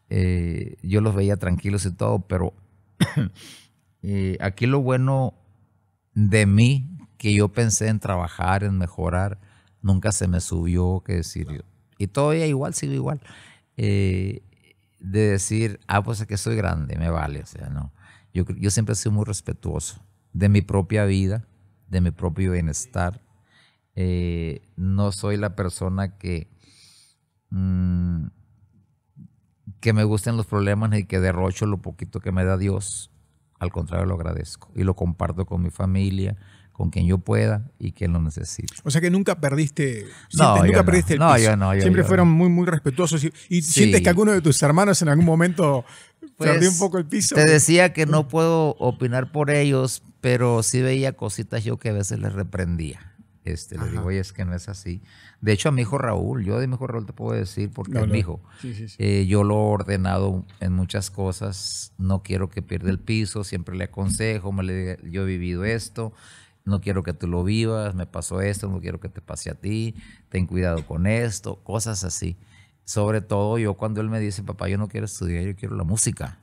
eh, yo los veía tranquilos y todo, pero eh, aquí lo bueno de mí que yo pensé en trabajar, en mejorar, nunca se me subió que decir yo. Y todavía igual, sigo igual. Eh, de decir, ah, pues es que soy grande, me vale. O sea, no. Yo, siempre he sido muy respetuoso de mi propia vida, de mi propio bienestar. Eh, no soy la persona que, mm, que me gusten los problemas ni que derrocho lo poquito que me da Dios. Al contrario, lo agradezco y lo comparto con mi familia con quien yo pueda y quien lo necesite. O sea que nunca perdiste, no, siempre, nunca no. perdiste el piso. Yo no, siempre fueron muy, muy respetuosos. ¿Y, sientes que alguno de tus hermanos en algún momento pues, perdió un poco el piso? Te decía que no puedo opinar por ellos, pero sí veía cositas yo que a veces les reprendía. Este, le digo, oye, es que no es así. De hecho, a mi hijo Raúl, yo de mi hijo Raúl te puedo decir, porque es mi hijo. Eh, yo lo he ordenado en muchas cosas, no quiero que pierda el piso, siempre le aconsejo, me le, yo he vivido esto, no quiero que tú lo vivas, me pasó esto, no quiero que te pase a ti, ten cuidado con esto, cosas así. Sobre todo yo cuando él me dice, papá, yo no quiero estudiar, yo quiero la música.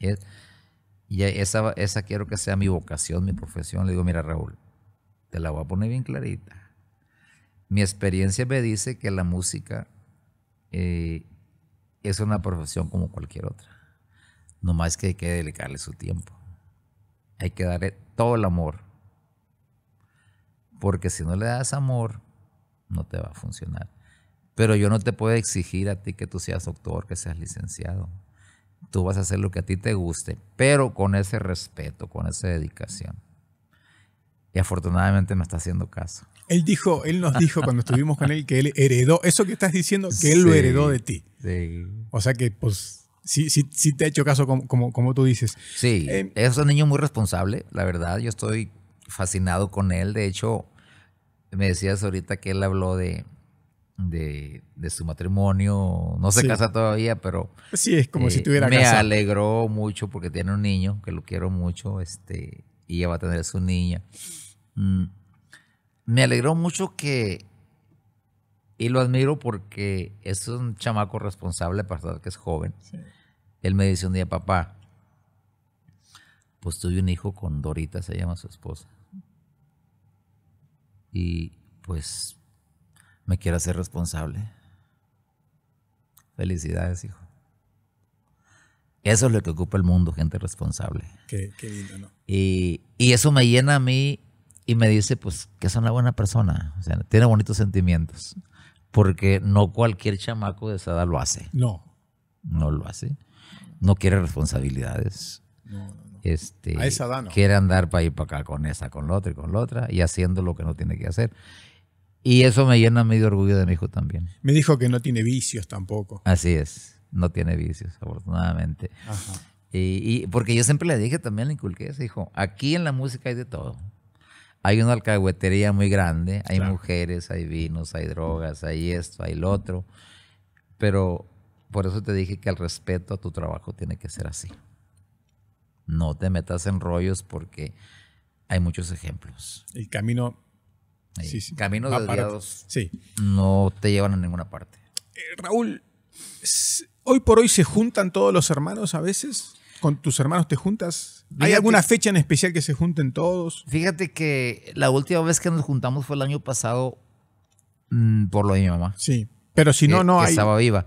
Y, esa, esa quiero que sea mi vocación, mi profesión. Le digo, mira Raúl, te la voy a poner bien clarita. Mi experiencia me dice que la música eh, es una profesión como cualquier otra. No más que hay que dedicarle su tiempo. Hay que darle todo el amor porque si no le das amor, no te va a funcionar. Pero yo no te puedo exigir a ti que tú seas doctor, que seas licenciado. Tú vas a hacer lo que a ti te guste, pero con ese respeto, con esa dedicación. Y afortunadamente me está haciendo caso. Él dijo, él nos dijo cuando estuvimos con él que él heredó, eso que estás diciendo, que él lo heredó de ti. Sí. O sea que, pues, sí, sí, sí te ha hecho caso como, como, tú dices. Sí, eh, es un niño muy responsable, la verdad. Yo estoy fascinado con él. De hecho, me decías ahorita que él habló de, de, su matrimonio. No se casa todavía, pero. Sí, es como si eh, tuviera Me alegró mucho porque tiene un niño que lo quiero mucho este, y ella va a tener su niña. Mm, me alegró mucho que. Y lo admiro porque es un chamaco responsable, para que es joven. Él me dice un día, papá, pues tuve un hijo con Dorita, se llama su esposa y pues me quiero hacer responsable. Felicidades, hijo. Eso es lo que ocupa el mundo, gente responsable. Qué, qué lindo, ¿no? Y, y, eso me llena a mí y me dice, pues, que es una buena persona. O sea, tiene bonitos sentimientos. Porque no cualquier chamaco de esa edad lo hace. No. No lo hace. No quiere responsabilidades. No, no este, Quiere andar para ir para acá con esa, con la otra y con la otra y haciendo lo que no tiene que hacer. Y eso me llena medio orgullo de mi hijo también. Me dijo que no tiene vicios tampoco. Así es, no tiene vicios, afortunadamente. Y, porque yo siempre le dije también, le inculqué ese dijo, aquí en la música hay de todo. Hay una alcahuetería muy grande, hay mujeres, hay vinos, hay drogas, hay esto, hay lo otro. Pero por eso te dije que el respeto a tu trabajo tiene que ser así no te metas en rollos porque hay muchos ejemplos. El camino. Sí, sí. Caminos sí. no te llevan a ninguna parte. Eh, Raúl, hoy por hoy se juntan todos los hermanos a veces. ¿Con tus hermanos te juntas? ¿Hay alguna fecha en especial que se junten todos? Fíjate que la última vez que nos juntamos fue el año pasado mm, por lo de mi mamá. Sí, pero si no, no Estaba viva.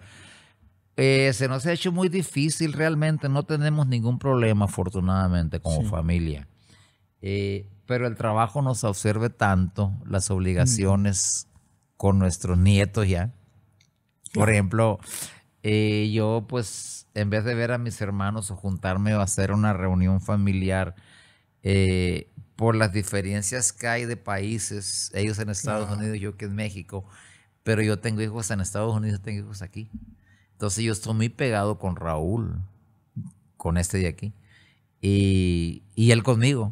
Eh, se nos ha hecho muy difícil realmente, no tenemos ningún problema afortunadamente como familia. Eh, pero el trabajo nos observe tanto, las obligaciones con nuestros nietos ya. Por ejemplo, eh, yo pues en vez de ver a mis hermanos o juntarme o hacer una reunión familiar, por las diferencias que hay de países, ellos en Estados Unidos, yo que en México, pero yo tengo hijos en Estados Unidos, tengo hijos aquí. Entonces yo estoy muy pegado con Raúl, con este de aquí, y, él conmigo.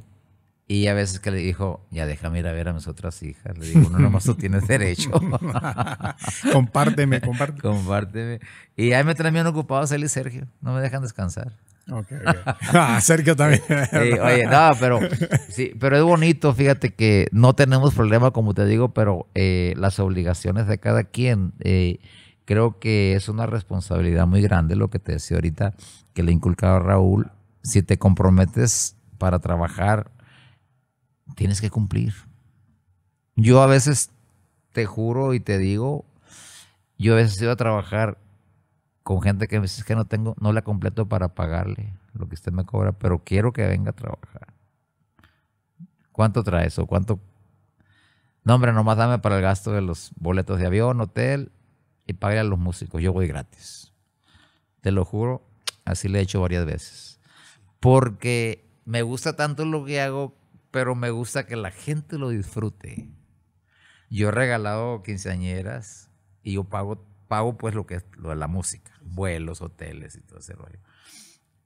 Y a veces que le dijo, ya déjame ir a ver a mis otras hijas. Le digo, no, nomás tú tienes derecho. compárteme, compárteme. compárteme. Y ahí me traen bien ocupados él y Sergio. No me dejan descansar. okay. Ah, Sergio también. oye, no, pero, sí, pero es bonito, fíjate que no tenemos problema, como te digo, pero eh, las obligaciones de cada quien. Eh, creo que es una responsabilidad muy grande lo que te decía ahorita, que le inculcaba Raúl, si te comprometes para trabajar, tienes que cumplir. Yo a veces te juro y te digo, yo a veces iba a trabajar con gente que que no tengo, no la completo para pagarle lo que usted me cobra, pero quiero que venga a trabajar. ¿Cuánto trae eso? cuánto? No, hombre, nomás dame para el gasto de los boletos de avión, hotel y pague a los músicos, yo voy gratis. Te lo juro, así lo he hecho varias veces. Porque me gusta tanto lo que hago, pero me gusta que la gente lo disfrute. Yo he regalado quinceañeras y yo pago, pago pues lo que lo de la música, vuelos, hoteles y todo ese rollo.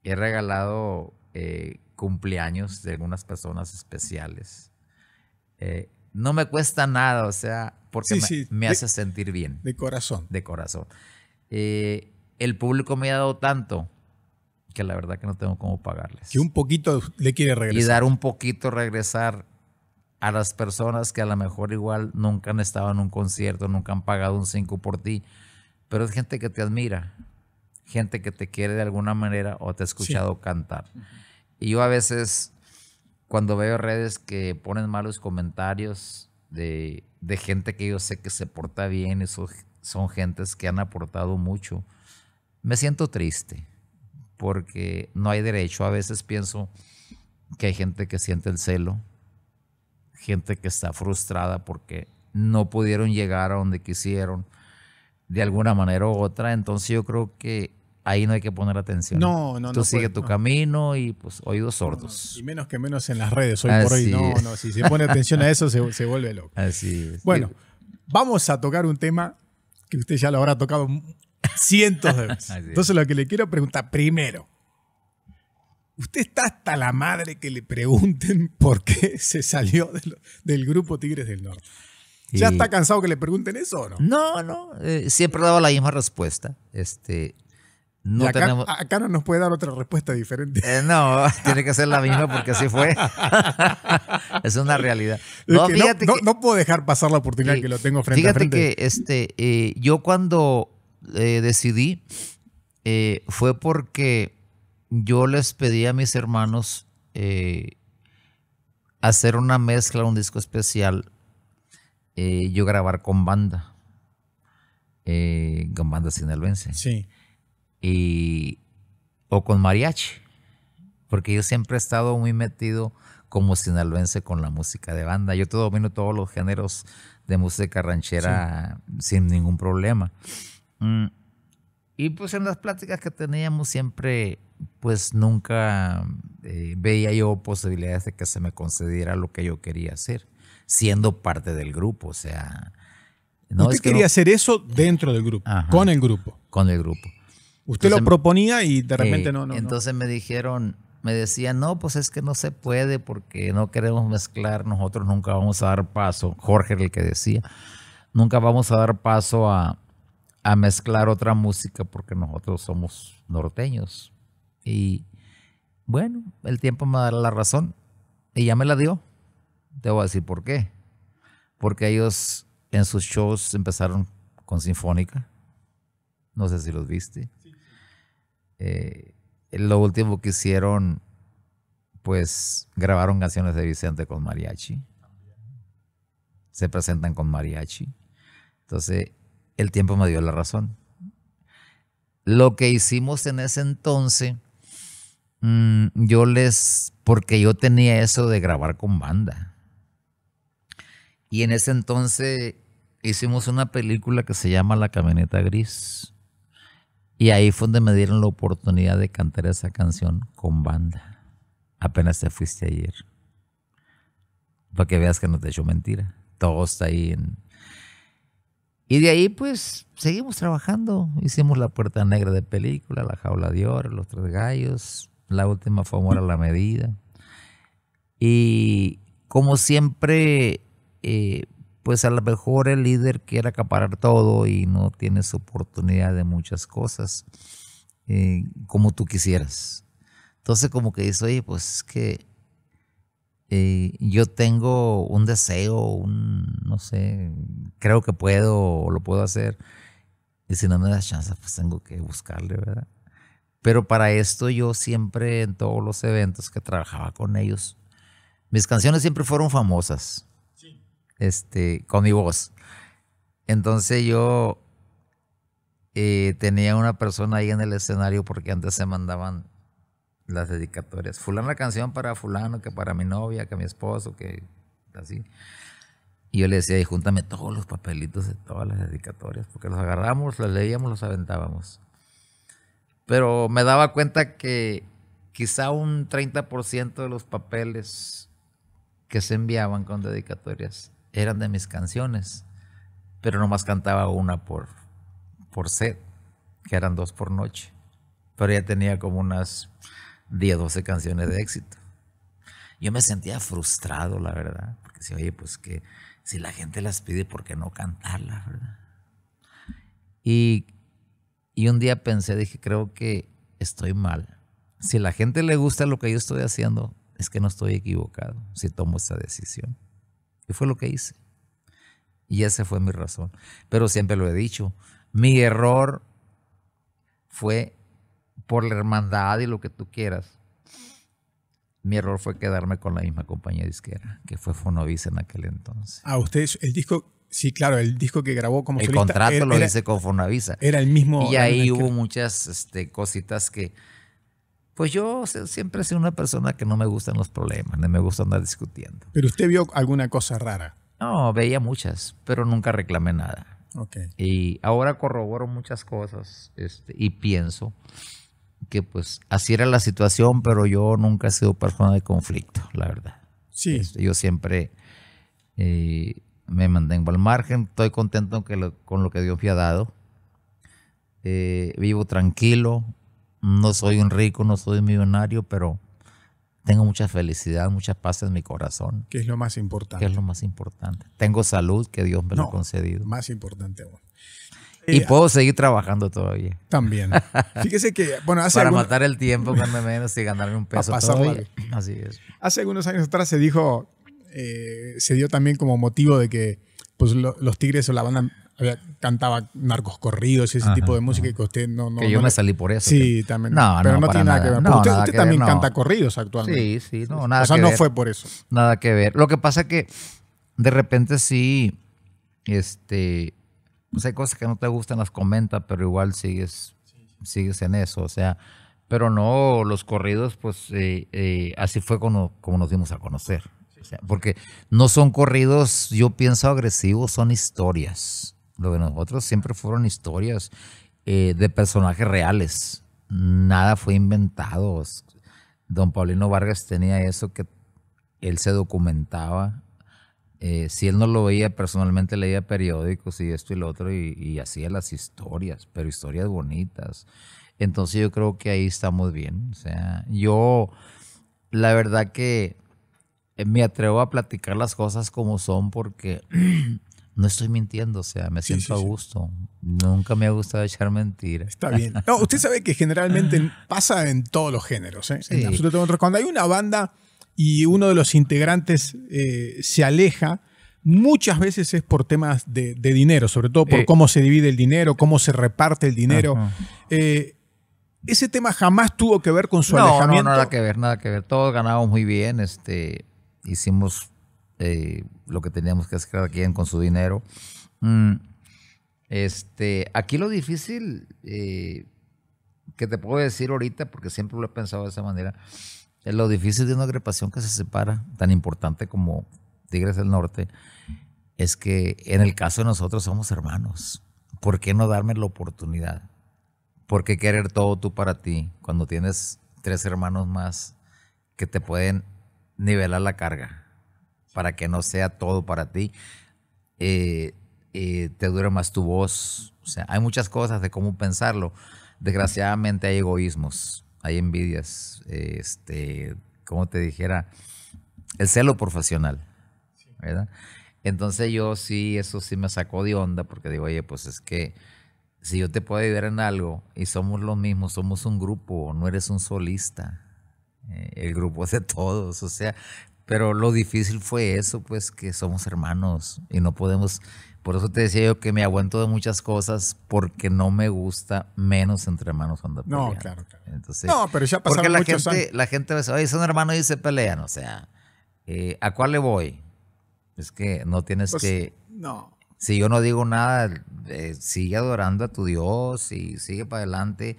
He regalado eh, cumpleaños de algunas personas especiales. Eh, no me cuesta nada, o sea, porque me, hace sentir bien. De corazón. De corazón. Eh, el público me ha dado tanto que la verdad que no tengo cómo pagarles. Que un poquito le quiere regresar. Y dar un poquito, regresar a las personas que a lo mejor igual nunca han estado en un concierto, nunca han pagado un 5 por ti, pero es gente que te admira, gente que te quiere de alguna manera o te ha escuchado cantar. Y yo a veces, cuando veo redes que ponen malos comentarios, de, gente que yo sé que se porta bien y son, son gentes que han aportado mucho. Me siento triste porque no hay derecho. A veces pienso que hay gente que siente el celo, gente que está frustrada porque no pudieron llegar a donde quisieron de alguna manera u otra. Entonces yo creo que ahí no hay que poner atención. No, no, Tú sigue tu camino y pues oídos sordos. y menos que menos en las redes hoy por hoy. No, no, si se pone atención a eso se, vuelve loco. Así Bueno, vamos a tocar un tema que usted ya lo habrá tocado cientos de veces. Entonces lo que le quiero preguntar primero, usted está hasta la madre que le pregunten por qué se salió del grupo Tigres del Norte. ¿Ya está cansado que le pregunten eso o no? No, no, eh, siempre he dado la misma respuesta. Este, acá, no nos puede dar otra respuesta diferente. Eh, no, tiene que ser la misma porque así fue. es una realidad. No, puedo dejar pasar la oportunidad que lo tengo frente a frente. Fíjate que este, eh, yo cuando eh, decidí fue porque yo les pedí a mis hermanos hacer una mezcla, un disco especial, yo grabar con banda, con banda sinaloense. Sí o con mariachi, porque yo siempre he estado muy metido como sinaloense con la música de banda. Yo domino todos los géneros de música ranchera sin ningún problema. Mm, y pues en las pláticas que teníamos siempre, pues nunca eh, veía yo posibilidades de que se me concediera lo que yo quería hacer, siendo parte del grupo, o sea... No, quería hacer eso dentro del grupo, con el grupo? Con el grupo. Usted lo proponía y de repente no, no. Entonces me dijeron, me decían, no, pues es que no se puede porque no queremos mezclar, nosotros nunca vamos a dar paso, Jorge era el que decía, nunca vamos a dar paso a, a mezclar otra música porque nosotros somos norteños. Y bueno, el tiempo me dará la razón y ya me la dio. Te voy a decir por qué. Porque ellos en sus shows empezaron con Sinfónica. No sé si los viste. Eh, lo último que hicieron, pues grabaron canciones de Vicente con mariachi. Se presentan con mariachi. Entonces, el tiempo me dio la razón. Lo que hicimos en ese entonces, mm, yo les, porque yo tenía eso de grabar con banda. Y en ese entonces hicimos una película que se llama La Camioneta Gris y ahí fue donde me dieron la oportunidad de cantar esa canción con banda. Apenas te fuiste ayer. Para que veas que no te hecho mentira. Todo está ahí en... Y de ahí pues seguimos trabajando. Hicimos La Puerta Negra de película, La Jaula de Oro, Los Tres Gallos. La última fue Amor la Medida. Y como siempre, eh, pues a lo mejor el líder quiere acaparar todo y no tienes oportunidad de muchas cosas eh, como tú quisieras. Entonces como que dice, oye, pues es que eh, yo tengo un deseo, un, no sé, creo que puedo o lo puedo hacer. Y si no me das chance, pues tengo que buscarle, ¿verdad? Pero para esto yo siempre en todos los eventos que trabajaba con ellos, mis canciones siempre fueron famosas este, con mi voz. Entonces yo eh, tenía una persona ahí en el escenario porque antes se mandaban las dedicatorias. Fulano la canción para fulano, que para mi novia, que mi esposo, que así. Y yo le decía, júntame todos los papelitos de todas las dedicatorias, porque los agarramos, los leíamos, los aventábamos. Pero me daba cuenta que quizá un 30% de los papeles que se enviaban con dedicatorias eran de mis canciones, pero nomás cantaba una por, por set, que eran dos por noche. Pero ya tenía como unas 10, 12 canciones de éxito. Yo me sentía frustrado, la verdad, porque si oye, pues que si la gente las pide, ¿por qué no cantarlas, verdad? Y, y un día pensé, dije, creo que estoy mal. Si la gente le gusta lo que yo estoy haciendo, es que no estoy equivocado si tomo esta decisión. Y fue lo que hice. Y esa fue mi razón. Pero siempre lo he dicho, mi error fue por la hermandad y lo que tú quieras. Mi error fue quedarme con la misma compañía disquera, que fue Fonovisa en aquel entonces. Ah, usted, el disco, sí, claro, el disco que grabó como El contrato lo hice con Fonovisa. Era el mismo. Y ahí hubo muchas este, cositas que pues yo siempre he sido una persona que no me gustan los problemas, no me gusta andar discutiendo. ¿Pero usted vio alguna cosa rara? No, veía muchas, pero nunca reclamé nada. Okay. Y ahora corroboro muchas cosas este, y pienso que pues así era la situación, pero yo nunca he sido persona de conflicto, la verdad. Sí. Este, yo siempre eh, me mantengo al margen, estoy contento con lo, que Dios me ha dado, eh, vivo tranquilo, no soy un rico, no soy un millonario, pero tengo mucha felicidad, mucha paz en mi corazón. Que es lo más importante. Que es lo más importante. Tengo salud que Dios me lo ha concedido. Más importante y eh, puedo seguir trabajando todavía. También. Fíjese que, bueno, hace Para matar el tiempo, cuando menos, y ganarme un peso Así es. Hace algunos años atrás se dijo, eh, se dio también como motivo de que pues, los Tigres o la banda cantaba narcos corridos y ese tipo de música que usted no, no que yo me salí por eso sí también no, pero no, tiene nada, que ver usted, también canta corridos actualmente sí sí no nada o sea no fue por eso nada que ver lo que pasa es que de repente sí este pues hay cosas que no te gustan las comenta pero igual sigues sigues en eso o sea pero no los corridos pues eh, eh, así fue como, nos dimos a conocer porque no son corridos, yo pienso agresivos, son historias. Lo de nosotros siempre fueron historias eh, de personajes reales. Nada fue inventado. Don Paulino Vargas tenía eso que él se documentaba. Eh, si él no lo veía personalmente, leía periódicos y esto y lo otro y, y hacía las historias, pero historias bonitas. Entonces yo creo que ahí estamos bien. O sea, yo la verdad que me atrevo a platicar las cosas como son porque No estoy mintiendo, o sea, me siento a gusto. Nunca me ha gustado echar mentiras. Está bien. usted sabe que generalmente pasa en todos los géneros, ¿eh? en Cuando hay una banda y uno de los integrantes eh, se aleja, muchas veces es por temas de, dinero, sobre todo por eh. cómo se divide el dinero, cómo se reparte el dinero. Eh, ese tema jamás tuvo que ver con su alejamiento. No, no, nada que ver, nada que ver. Todos ganábamos muy bien, este, hicimos lo que teníamos que hacer aquí con su dinero. Mm, este, aquí lo difícil eh, que te puedo decir ahorita, porque siempre lo he pensado de esa manera, es lo difícil de una agrupación que se separa, tan importante como Tigres del Norte, es que en el caso de nosotros somos hermanos. ¿Por qué no darme la oportunidad? ¿Por qué querer todo tú para ti cuando tienes tres hermanos más que te pueden nivelar la carga? para que no sea todo para ti. Eh, eh, te dure más tu voz. O sea, hay muchas cosas de cómo pensarlo. Desgraciadamente hay egoísmos, hay envidias, este, como te dijera, el celo profesional, ¿verdad? Entonces yo sí, eso sí me sacó de onda porque digo, oye, pues es que si yo te puedo ayudar en algo y somos lo mismos, somos un grupo, no eres un solista. Eh, el grupo es de todos, o sea, pero lo difícil fue eso, pues que somos hermanos y no podemos... Por eso te decía yo que me aguanto de muchas cosas porque no me gusta menos entre hermanos cuando pelean. No, claro, claro. Entonces, no, pero ya porque la gente, años. La gente dice, oye, son hermanos y se pelean. O sea, eh, ¿a cuál le voy? Es que no tienes pues, que... No. Si yo no digo nada, eh, sigue adorando a tu Dios y sigue para adelante.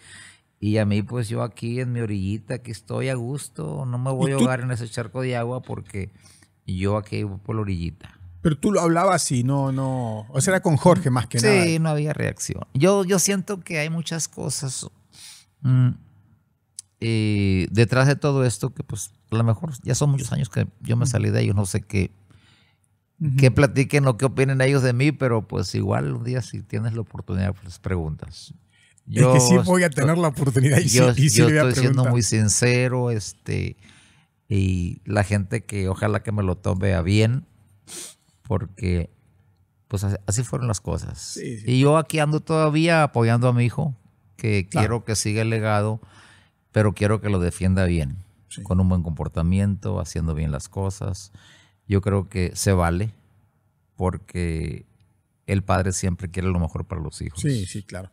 Y a mí, pues yo aquí en mi orillita, que estoy a gusto, no me voy a ahogar en ese charco de agua porque yo aquí voy por la orillita. Pero tú lo hablabas así, no, no. O sea, era con Jorge más que nada. Sí, no había reacción. Yo, yo siento que hay muchas cosas mm, eh, detrás de todo esto que, pues, a lo mejor ya son muchos años que yo me salí de ellos, no sé qué. platiquen o qué opinen ellos de mí, pero pues igual un día si tienes la oportunidad, pues preguntas. Yo, que sí voy a tener la oportunidad y sí, yo estoy siendo muy sincero, este, y la gente que ojalá que me lo tome a bien, porque pues así fueron las cosas. Y yo aquí ando todavía apoyando a mi hijo, que quiero que siga el legado, pero quiero que lo defienda bien, con un buen comportamiento, haciendo bien las cosas. Yo creo que se vale, porque el padre siempre quiere lo mejor para los hijos. Sí, sí, claro.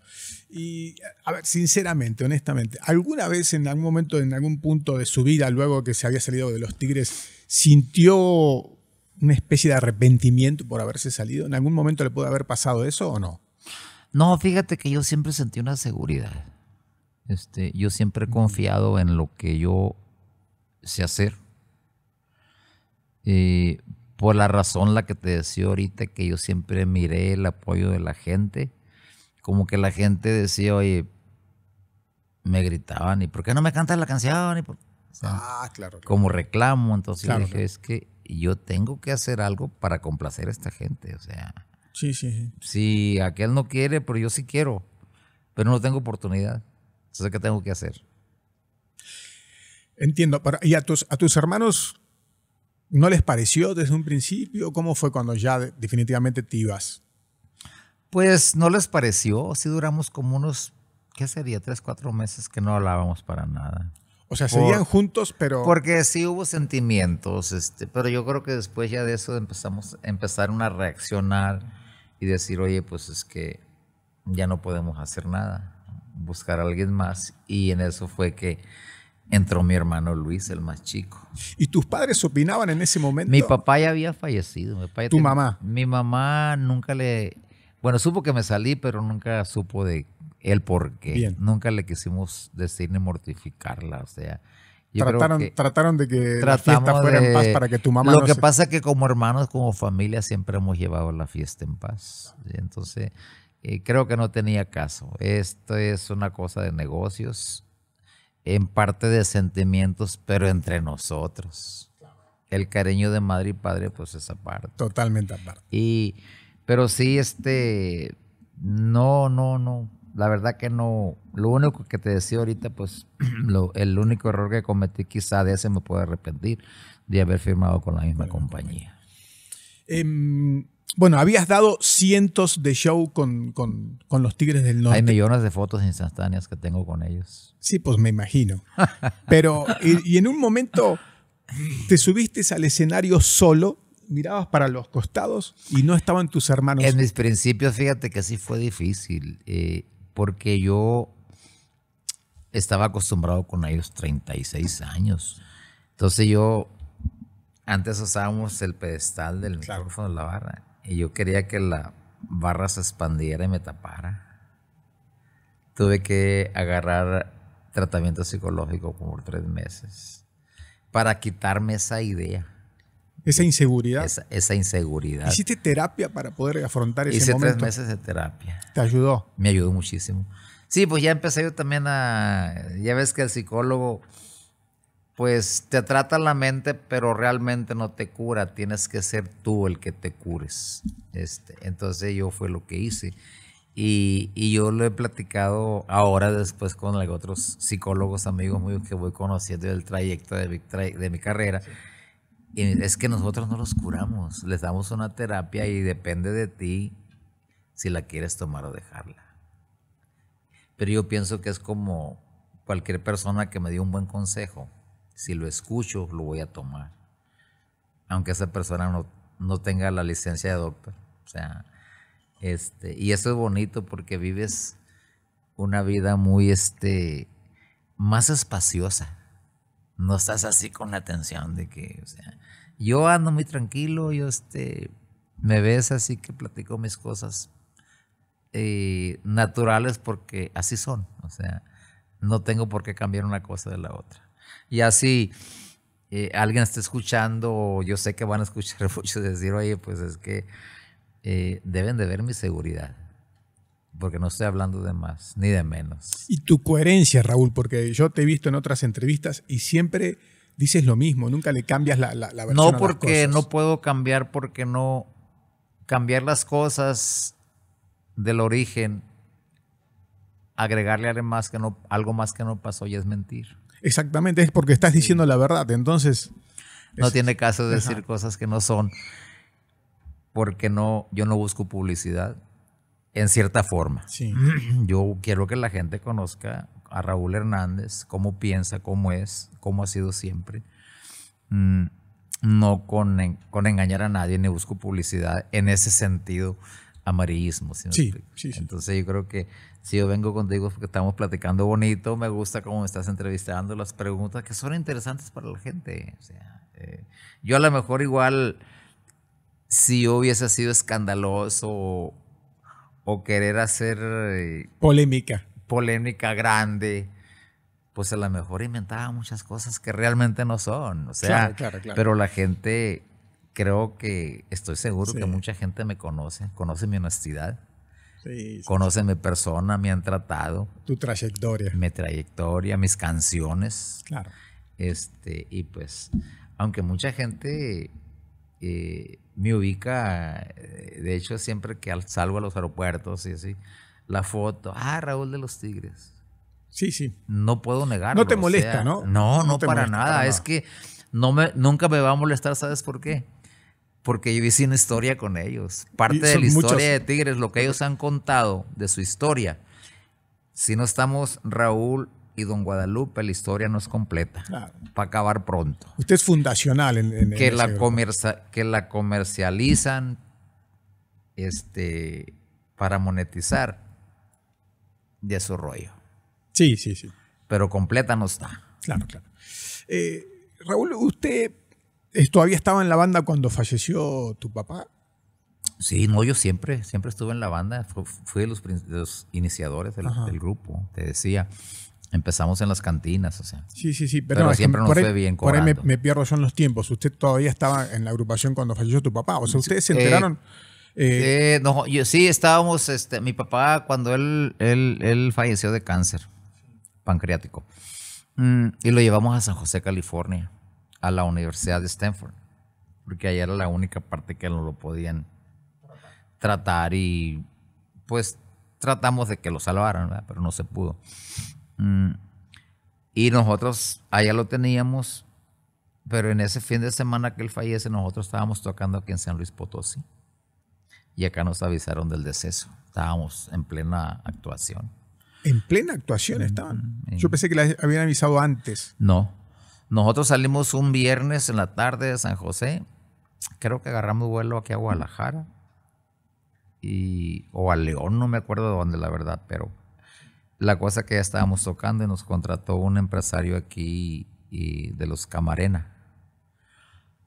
Y a ver, sinceramente, honestamente, ¿alguna vez en algún momento, en algún punto de su vida, luego que se había salido de los Tigres, sintió una especie de arrepentimiento por haberse salido? ¿En algún momento le pudo haber pasado eso o no? No, fíjate que yo siempre sentí una seguridad. Este, yo siempre he mm. confiado en lo que yo sé hacer. Eh, por la razón la que te decía ahorita, que yo siempre miré el apoyo de la gente, como que la gente decía, oye, me gritaban, ¿y por qué no me cantas la canción? ah, claro, Como reclamo, entonces dije, es que yo tengo que hacer algo para complacer a esta gente, o sea. Sí, sí, sí. Si aquel no quiere, pero yo sí quiero, pero no tengo oportunidad, entonces ¿qué tengo que hacer? Entiendo, y a tus, a tus hermanos ¿No les pareció desde un principio? ¿Cómo fue cuando ya definitivamente te ibas? Pues no les pareció. Sí duramos como unos, ¿qué sería? Tres, cuatro meses que no hablábamos para nada. O sea, seguían juntos, pero... Porque sí hubo sentimientos, este, pero yo creo que después ya de eso empezamos, empezaron a reaccionar y decir, oye, pues es que ya no podemos hacer nada, buscar a alguien más. Y en eso fue que entró mi hermano Luis, el más chico. ¿Y tus padres opinaban en ese momento? Mi papá ya había fallecido. ¿Tu mamá? Mi mamá nunca le... Bueno, supo que me salí, pero nunca supo de el por qué. Nunca le quisimos decir ni mortificarla, o sea... trataron, de que la fiesta fuera en paz para que tu mamá. Lo que pasa es que como hermanos, como familia, siempre hemos llevado la fiesta en paz. entonces, eh, creo que no tenía caso. Esto es una cosa de negocios en parte de sentimientos, pero entre nosotros. El cariño de madre y padre, pues esa parte. Totalmente aparte. Y, pero sí, este, no, no, no. La verdad que no. Lo único que te decía ahorita, pues, lo, el único error que cometí, quizá de ese me puedo arrepentir, de haber firmado con la misma compañía. Em, bueno, habías dado cientos de show con, los Tigres del Norte. Hay millones de fotos instantáneas que tengo con ellos. Sí, pues me imagino. Pero, y, en un momento te subiste al escenario solo, mirabas para los costados y no estaban tus hermanos. En mis principios, fíjate que sí fue difícil, eh, porque yo estaba acostumbrado con ellos 36 años. Entonces yo, antes usábamos el pedestal del micrófono de la barra y yo quería que la barra se expandiera y me tapara. Tuve que agarrar tratamiento psicológico por tres meses para quitarme esa idea. Esa inseguridad. Esa, inseguridad. Hiciste terapia para poder afrontar ese Hice tres meses de terapia. ¿Te ayudó? Me ayudó muchísimo. Sí, pues ya empecé yo también a... Ya ves que el psicólogo pues te trata la mente, pero realmente no te cura. Tienes que ser tú el que te cures. Este, entonces yo fue lo que hice. Y, yo lo he platicado ahora después con otros psicólogos, amigos míos que voy conociendo del trayecto de mi, carrera. Y es que nosotros no los curamos, les damos una terapia y depende de ti si la quieres tomar o dejarla. Pero yo pienso que es como cualquier persona que me dio un buen consejo si lo escucho, lo voy a tomar. Aunque esa persona no, no tenga la licencia de doctor. O sea, este, y eso es bonito porque vives una vida muy este, más espaciosa. No estás así con la atención. de que, o sea, yo ando muy tranquilo, yo este, me ves así que platico mis cosas eh, naturales porque así son. O sea, no tengo por qué cambiar una cosa de la otra. Y así eh, alguien está escuchando, yo sé que van a escuchar mucho decir, oye, pues es que eh, deben de ver mi seguridad. Porque no estoy hablando de más ni de menos. Y tu coherencia, Raúl, porque yo te he visto en otras entrevistas y siempre dices lo mismo, nunca le cambias la, la, No, porque no puedo cambiar, porque no. Cambiar las cosas del origen, agregarle algo más que no, algo más que no pasó y es mentir. Exactamente, es porque estás diciendo la verdad. Entonces. No tiene caso decir cosas que no son. Porque no, yo no busco publicidad en cierta forma. Yo quiero que la gente conozca a Raúl Hernández, cómo piensa, cómo es, cómo ha sido siempre. Mm, no con, con engañar a nadie ni busco publicidad en ese sentido amarillismo. ¿sí? Sí, sí, Entonces yo creo que si yo vengo contigo porque estamos platicando bonito, me gusta cómo me estás entrevistando, las preguntas que son interesantes para la gente. Eh, yo a lo mejor igual, si yo hubiese sido escandaloso o, querer hacer... Eh, polémica. Polémica grande pues a lo mejor inventaba muchas cosas que realmente no son, o sea, claro, claro, claro. pero la gente creo que estoy seguro que mucha gente me conoce, conoce mi honestidad, conoce mi persona, me han tratado. Tu trayectoria. Mi trayectoria, mis canciones. Claro. Este, y pues, aunque mucha gente eh, me ubica, eh, de hecho, siempre que salgo a los aeropuertos y así, la foto, ah, Raúl de los Tigres. Sí, sí. No puedo negarlo. No te molesta, ¿no? No, no, para, nada. para nada. Es que no me, nunca me va a molestar, ¿sabes por qué? porque yo hice una historia con ellos. Parte de la historia de Tigres, lo que ellos han contado de su historia. Si no estamos Raúl y Don Guadalupe, la historia no es completa. Para acabar pronto. Usted es fundacional en, en que la Que la comercializan este, para monetizar de su rollo. Sí, sí, sí. Pero completa no está. Claro, claro. Eh, Raúl, usted ¿Todavía estaba en la banda cuando falleció tu papá? Sí, no, yo siempre, siempre estuve en la banda, fui de los, iniciadores del, grupo, te decía. Empezamos en las cantinas, o sea. Sí, sí, sí, pero, siempre no, siempre fue bien Por ahí me, pierdo yo en los tiempos. Usted todavía estaba en la agrupación cuando falleció tu papá, o sea, ustedes se eh, enteraron... Eh, eh, no, yo, sí, estábamos, este, mi papá cuando él, él, falleció de cáncer pancreático mm, y lo llevamos a San José, California a la Universidad de Stanford, porque allá era la única parte que no lo podían tratar y pues tratamos de que lo salvaran, pero no se pudo. Mm, y nosotros allá lo teníamos, pero en ese fin de semana que él fallece, nosotros estábamos tocando aquí en San Luis Potosí. Y acá nos avisaron del deceso. Estábamos en plena actuación. ¿En plena actuación estaban? Mm, Yo pensé que la habían avisado antes. No, nosotros salimos un viernes en la tarde de San José. Creo que agarramos vuelo aquí a Guadalajara. Y, o a León, no me acuerdo de dónde, la verdad, pero la cosa que ya estábamos tocando y nos contrató un empresario aquí de los Camarena.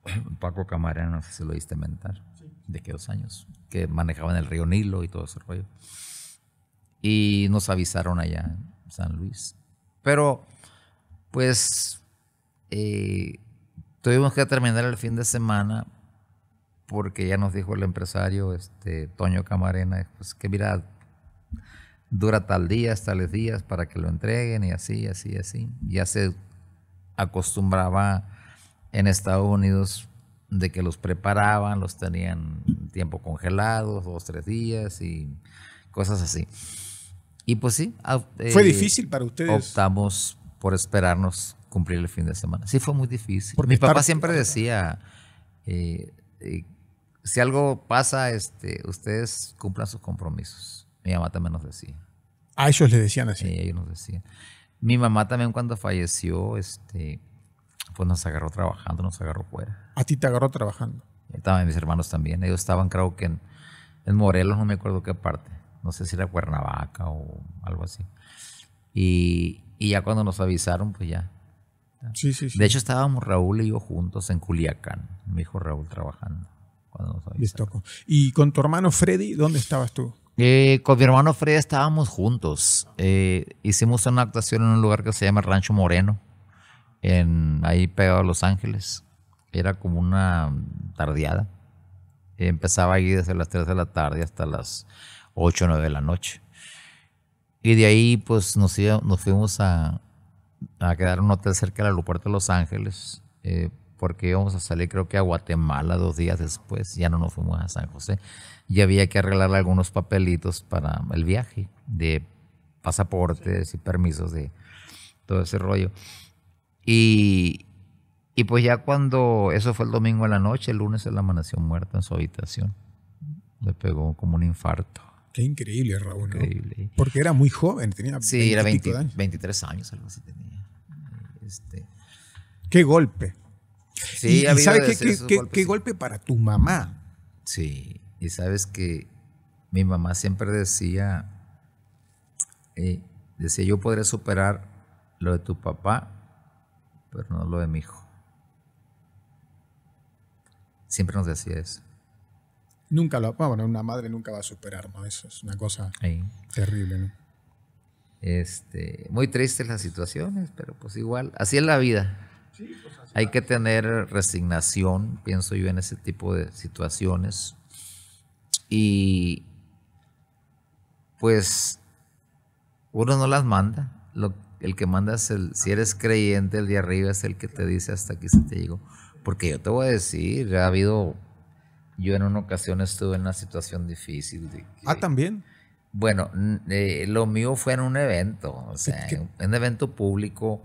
Paco Camarena, no sé si lo oíste mentar, de qué dos años, que manejaban el río Nilo y todo ese rollo. Y nos avisaron allá en San Luis. Pero, pues, eh, tuvimos que terminar el fin de semana porque ya nos dijo el empresario este, Toño Camarena, pues que mira, dura tal día, tales días para que lo entreguen y así, así, así. Ya se acostumbraba en Estados Unidos de que los preparaban, los tenían tiempo congelados, dos, tres días y cosas así. Y pues sí. Fue eh, difícil para ustedes. Optamos por esperarnos cumplir el fin de semana. Sí, fue muy difícil. Mi papá siempre decía, eh, eh, si algo pasa, este, ustedes cumplan sus compromisos. Mi mamá también nos decía. A ellos le decían así. Sí, ellos nos decían. Mi mamá también cuando falleció, este, pues nos agarró trabajando, nos agarró fuera. ¿A ti te agarró trabajando? Estaban mis hermanos también. Ellos estaban, creo que en, Morelos, no me acuerdo qué parte. No sé si era Cuernavaca o algo así. y ya cuando nos avisaron, pues ya Sí, sí, De hecho, estábamos Raúl y yo juntos en Culiacán. Mi hijo Raúl trabajando. ¿Y con tu hermano Freddy, dónde estabas tú? Eh, con mi hermano Freddy estábamos juntos. Eh, hicimos una actuación en un lugar que se llama Rancho Moreno, en, ahí pegado a Los Ángeles. Era como una tardeada. Empezaba ahí desde las 3 de la tarde hasta las 8 o 9 de la noche. Y de ahí pues nos, nos fuimos a, a quedar un hotel cerca del aeropuerto de Los Ángeles, eh, porque íbamos a salir creo que a Guatemala dos días después, ya no nos fuimos a San José, y había que arreglar algunos papelitos para el viaje, de pasaportes y permisos de todo ese rollo. Y, y pues ya cuando, eso fue el domingo en la noche, el lunes él amaneció muerto en su habitación, le pegó como un infarto. Qué increíble, Raúl. Porque era muy joven, tenía sí, era 20, años. 23 años, algo así tenía. Este, qué golpe. Sí, y, ¿sabes qué, golpe para tu mamá? Sí, y sabes que mi mamá siempre decía, eh, decía, yo podré superar lo de tu papá, pero no lo de mi hijo. Siempre nos decía eso. Nunca lo. Bueno, una madre nunca va a superar, ¿no? Eso es una cosa terrible, ¿no? Este, muy tristes las situaciones, pero pues igual, así es la vida. Pues Hay que tener resignación, pienso yo, en ese tipo de situaciones. Y pues uno no las manda. Lo, el que manda es el, si eres creyente, el de arriba es el que te dice hasta aquí se te llegó. Porque yo te voy a decir, ha habido yo en una ocasión estuve en una situación difícil. ah, también. Bueno, eh, lo mío fue en un evento, o sea, en un evento público.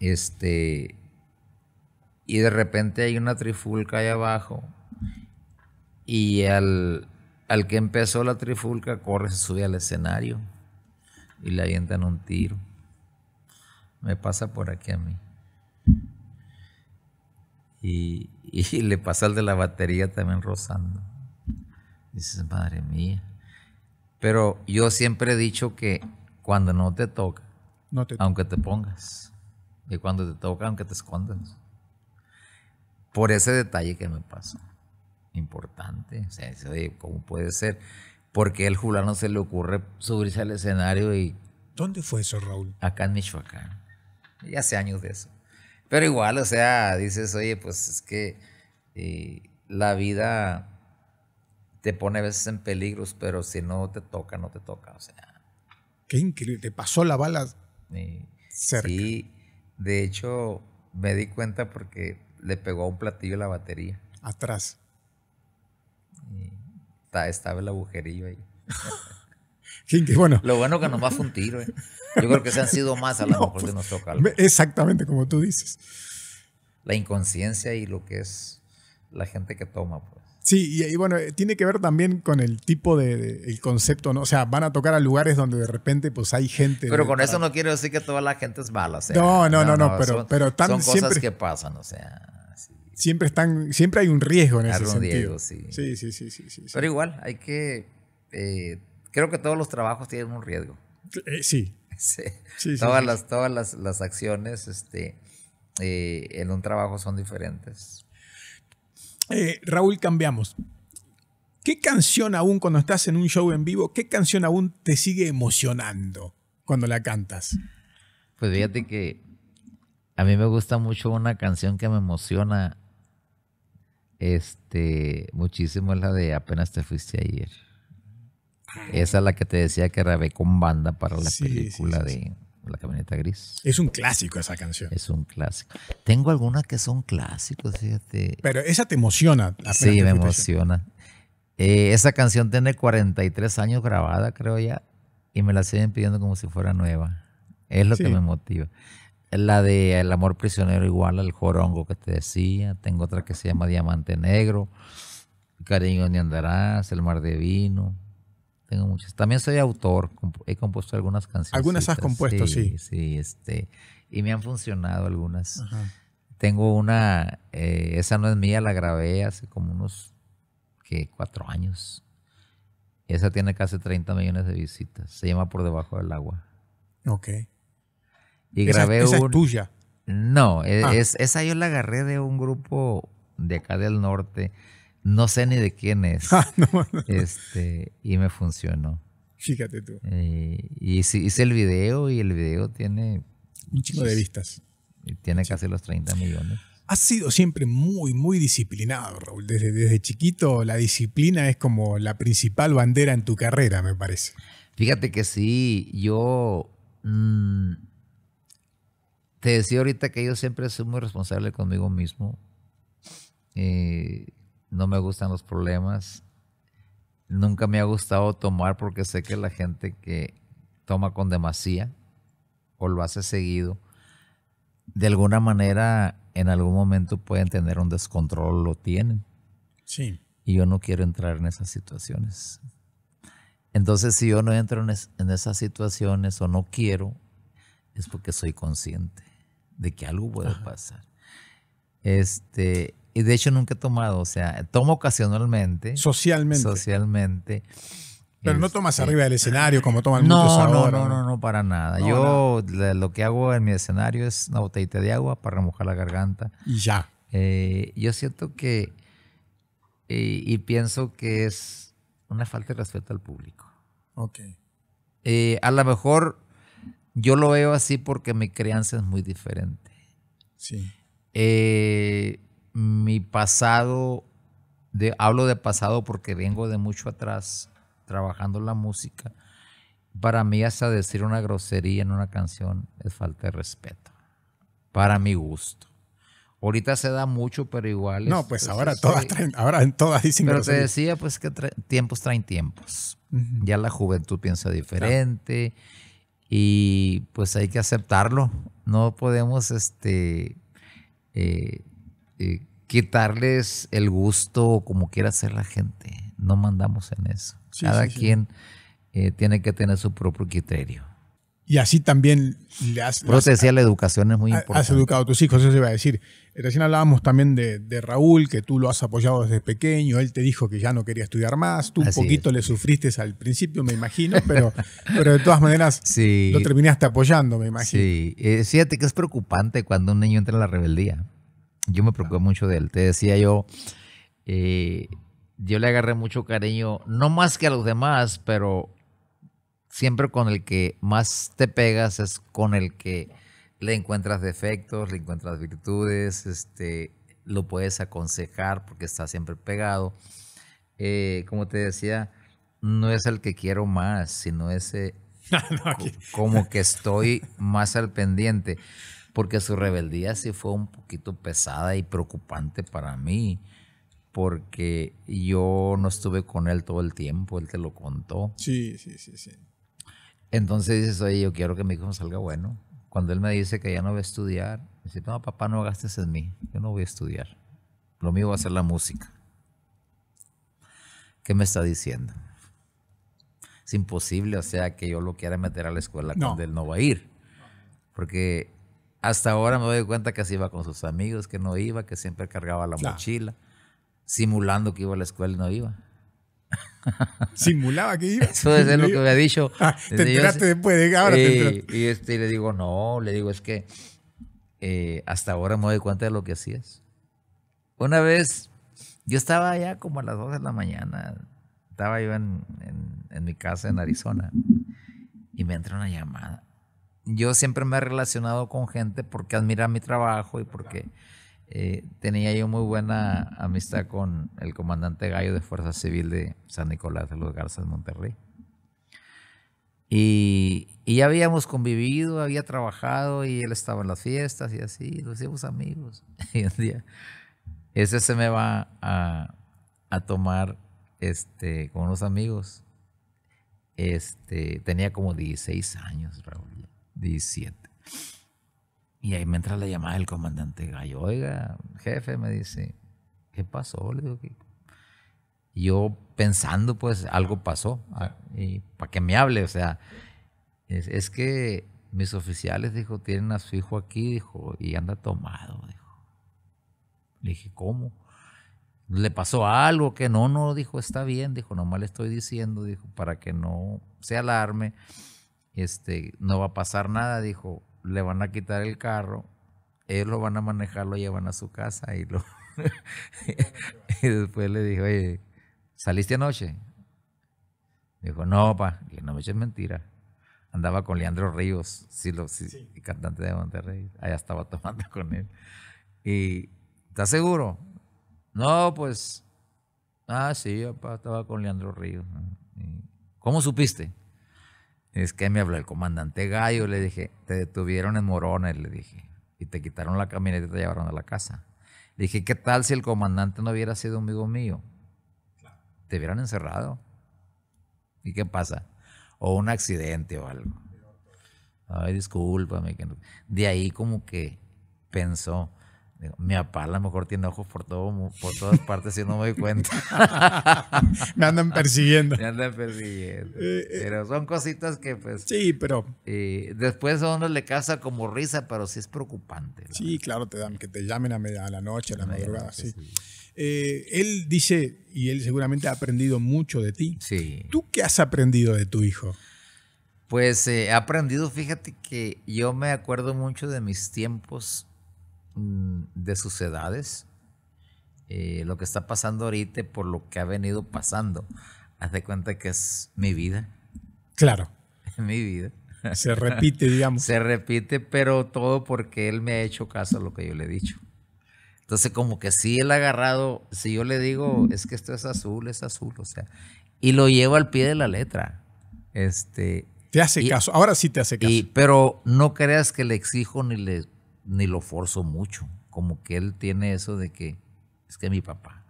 Este. Y de repente hay una trifulca ahí abajo. Y al, al que empezó la trifulca corre, se sube al escenario y le avientan un tiro. Me pasa por aquí a mí. Y, le pasa al de la batería también rozando. Dices, madre mía. Pero yo siempre he dicho que cuando no te toca, no aunque te pongas. Y cuando te toca, aunque te escondas. Por ese detalle que me pasó. Importante. O sea, ¿cómo puede ser? Porque el no se le ocurre subirse al escenario y... ¿Dónde fue eso, Raúl? Acá en Michoacán. Y hace años de eso. Pero igual, o sea, dices, oye, pues es que eh, la vida te pone a veces en peligros, pero si no te toca, no te toca, o sea. Qué increíble, te pasó la bala Sí, de hecho, me di cuenta porque le pegó a un platillo la batería. Atrás. Y estaba el agujerillo ahí. Bueno. Lo bueno que nomás fue un tiro. ¿eh? Yo creo que se han sido más a lo mejor pues, de nuestro Exactamente como tú dices. La inconsciencia y lo que es la gente que toma, pues. Sí, y, bueno, eh, tiene que ver también con el tipo de, concepto, ¿no? O sea, van a tocar a lugares donde de repente pues hay gente. Pero con eso no quiero decir que toda la gente es mala, o no, no, no, no, pero, pero cosas que pasan, o sea siempre están, siempre hay un riesgo en ese sentido. sí. Sí, sí. Sí, sí, Pero igual, hay que, eh, creo que todos los trabajos tienen un riesgo. Eh, sí, todas las todas las, acciones este, eh, en un trabajo son diferentes. Eh, Raúl, cambiamos. ¿Qué canción aún cuando estás en un show en vivo, qué canción aún te sigue emocionando cuando la cantas? Pues fíjate que a mí me gusta mucho una canción que me emociona este muchísimo, es la de Apenas te fuiste ayer. Esa es la que te decía que grabé con banda para la película de La camioneta gris. Es un clásico esa canción. Es un clásico. Tengo algunas que son clásicos, Pero esa te emociona. Sí, me emociona. Eh, esa canción tiene 43 años grabada, creo ya, y me la siguen pidiendo como si fuera nueva. Es lo que me motiva. La de El amor prisionero igual al jorongo que te decía. Tengo otra que se llama Diamante Negro. Cariño ni andarás, El mar de vino. Tengo muchas. También soy autor, he compuesto algunas canciones. Algunas has compuesto, sí, sí. este, y me han funcionado algunas. Tengo una, eh, esa no es mía, la grabé hace como unos, que Cuatro años. Esa tiene casi 30 millones de visitas. Se llama Por debajo del agua. Ok. Y grabé esa es tuya. No, e, ah. es, esa yo la agarré de un grupo de acá del norte no sé ni de quién es. Ah, este, y me funcionó. Fíjate tú. Eh, y hice el video y el video tiene... Un chingo de vistas. Tiene casi los 30 millones. Has sido siempre muy, muy disciplinado, Raúl. Desde, desde chiquito la disciplina es como la principal bandera en tu carrera, me parece. Fíjate que sí, yo... Mm, te decía ahorita que yo siempre soy muy responsable conmigo mismo. Eh, no me gustan los problemas. Nunca me ha gustado tomar porque sé que la gente que toma con demasía o lo hace seguido, de alguna manera en algún momento pueden tener un descontrol, lo tienen. Sí. Y yo no quiero entrar en esas situaciones. Entonces, si yo no entro en, esas situaciones o no quiero, es porque soy consciente de que algo puede pasar. Este, y de hecho nunca he tomado, o sea, tomo ocasionalmente. Socialmente. Socialmente. Pero no tomas este, arriba del ah, escenario como toman no, muchos ahora. No, no, no, no, para nada. Yo lo que hago en mi escenario es una botellita de agua para remojar la garganta. Y ya. Eh, yo siento que, eh, y pienso que es una falta de respeto al público. Ok. Eh, a lo mejor yo lo veo así porque mi crianza es muy diferente. Sí. Eh, mi pasado, de, hablo de pasado porque vengo de mucho atrás trabajando la música. Para mí hasta decir una grosería en una canción es falta de respeto, para mi gusto. Ahorita se da mucho, pero igual. No, pues ahora todas ahora en todas dicen Pero te decía pues que tiempos traen tiempos. Ya la juventud piensa diferente y pues hay que aceptarlo. No podemos este eh, eh, quitarles el gusto como quiera hacer la gente. No mandamos en eso. Cada quien eh, tiene que tener su propio criterio. Y así también le has... decía, la educación es muy importante. Has educado a tus hijos, eso se iba a decir. Recién hablábamos también de, de, Raúl, que tú lo has apoyado desde pequeño, él te dijo que ya no quería estudiar más, tú un poquito le sufriste al principio, me imagino, pero, pero de todas maneras lo terminaste apoyando, me imagino. Sí, eh, fíjate que es preocupante cuando un niño entra en la rebeldía. Yo me preocupé ah. mucho de él. Te decía yo, eh, yo le agarré mucho cariño, no más que a los demás, pero siempre con el que más te pegas es con el que le encuentras defectos, le encuentras virtudes, este, lo puedes aconsejar porque está siempre pegado. Eh, como te decía, no es el que quiero más, sino ese como que estoy más al pendiente porque su rebeldía sí fue un poquito pesada y preocupante para mí, porque yo no estuve con él todo el tiempo, él te lo contó. Sí, sí, sí, sí. Entonces dices, oye, yo quiero que mi hijo salga bueno. Cuando él me dice que ya no va a estudiar, me dice, no, papá, no gastes en mí, yo no voy a estudiar. Lo mío va a ser la música. ¿Qué me está diciendo? Es imposible, o sea, que yo lo quiera meter a la escuela donde él no va a ir. Porque hasta ahora me doy cuenta que así iba con sus amigos, que no iba, que siempre cargaba la mochila, simulando que iba a la escuela y no iba. Simulaba que iba. Eso es lo que me había dicho. Ah, te enteraste ¿eh? ahora este, y, le digo, no, le digo, es que eh, hasta ahora me doy cuenta de lo que hacías. Una vez, yo estaba allá como a las 2 de la mañana, estaba yo en, en mi casa en Arizona, y me entró una llamada yo siempre me he relacionado con gente porque admira mi trabajo y porque eh, tenía yo muy buena amistad con el comandante Gallo de Fuerza Civil de San Nicolás de los Garzas, Monterrey. Y, ya habíamos convivido, había trabajado y él estaba en las fiestas y así, nos hicimos amigos. Y un día, ese se me va a, tomar este, con unos amigos. Este, tenía como 16 años, Raúl. 17. Y ahí me entra la llamada del comandante Gallo. Oiga, jefe, me dice, ¿qué pasó? digo, Yo pensando, pues algo pasó. Y para que me hable, o sea, es, que mis oficiales, dijo, tienen a su hijo aquí, dijo, y anda tomado, dijo. Le dije, ¿cómo? ¿Le pasó algo? Que no, no, dijo, está bien, dijo, nomás le estoy diciendo, dijo, para que no se alarme este, no va a pasar nada, dijo, le van a quitar el carro, ellos lo van a manejar, lo llevan a su casa y lo... y después le dijo, oye, ¿saliste anoche? Dijo, no, pa, y no me eches mentira. Andaba con Leandro Ríos, sí, cantante de Monterrey, allá estaba tomando con él. Y, ¿estás seguro? No, pues, ah, sí, papá, estaba con Leandro Ríos. ¿Cómo supiste? Es que me habló el comandante Gallo, le dije, te detuvieron en Morones, le dije, y te quitaron la camioneta y te llevaron a la casa. Le dije, ¿qué tal si el comandante no hubiera sido amigo mío? Te hubieran encerrado. ¿Y qué pasa? O un accidente o algo. Ay, discúlpame. De ahí como que pensó, me mi papá a lo mejor tiene ojos por, todo, por todas partes y no me doy cuenta. me andan persiguiendo. Me andan persiguiendo. Eh, eh. pero son cositas que pues... Sí, pero... después a uno le casa como risa, pero sí es preocupante. Sí, claro, te dan, que te llamen a, a la noche, a la, madrugada. Eh, él dice, y él seguramente ha aprendido mucho de ti. Sí. ¿Tú qué has aprendido de tu hijo? Pues he aprendido, fíjate que yo me acuerdo mucho de mis tiempos Mm, de sus edades, eh, lo que está pasando ahorita por lo que ha venido pasando. Haz de cuenta que es mi vida. Claro. Es mi vida. Se repite, digamos. Se repite, pero todo porque él me ha hecho caso a lo que yo le he dicho. Entonces, como que sí, él ha agarrado, si yo le digo, es que esto es azul, es azul, o sea, y lo llevo al pie de la letra. Este, te hace caso, ahora sí te hace caso. pero no creas que le exijo ni le ni lo forzo mucho. Como que él tiene eso de que es que mi papá.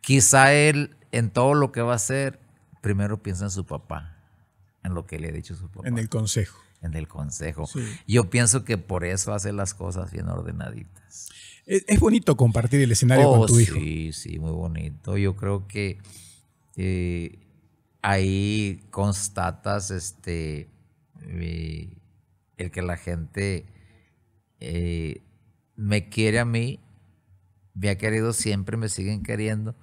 Quizá él en todo lo que va a hacer, primero piensa en su papá, en lo que le ha dicho su papá. En el consejo. En el consejo. Yo pienso que por eso hace las cosas bien ordenaditas. Es, bonito compartir el escenario oh, con tu hijo. Sí, sí, muy bonito. Yo creo que eh, ahí constatas este, eh, el que la gente eh, me quiere a mí, me ha querido siempre, me siguen queriendo,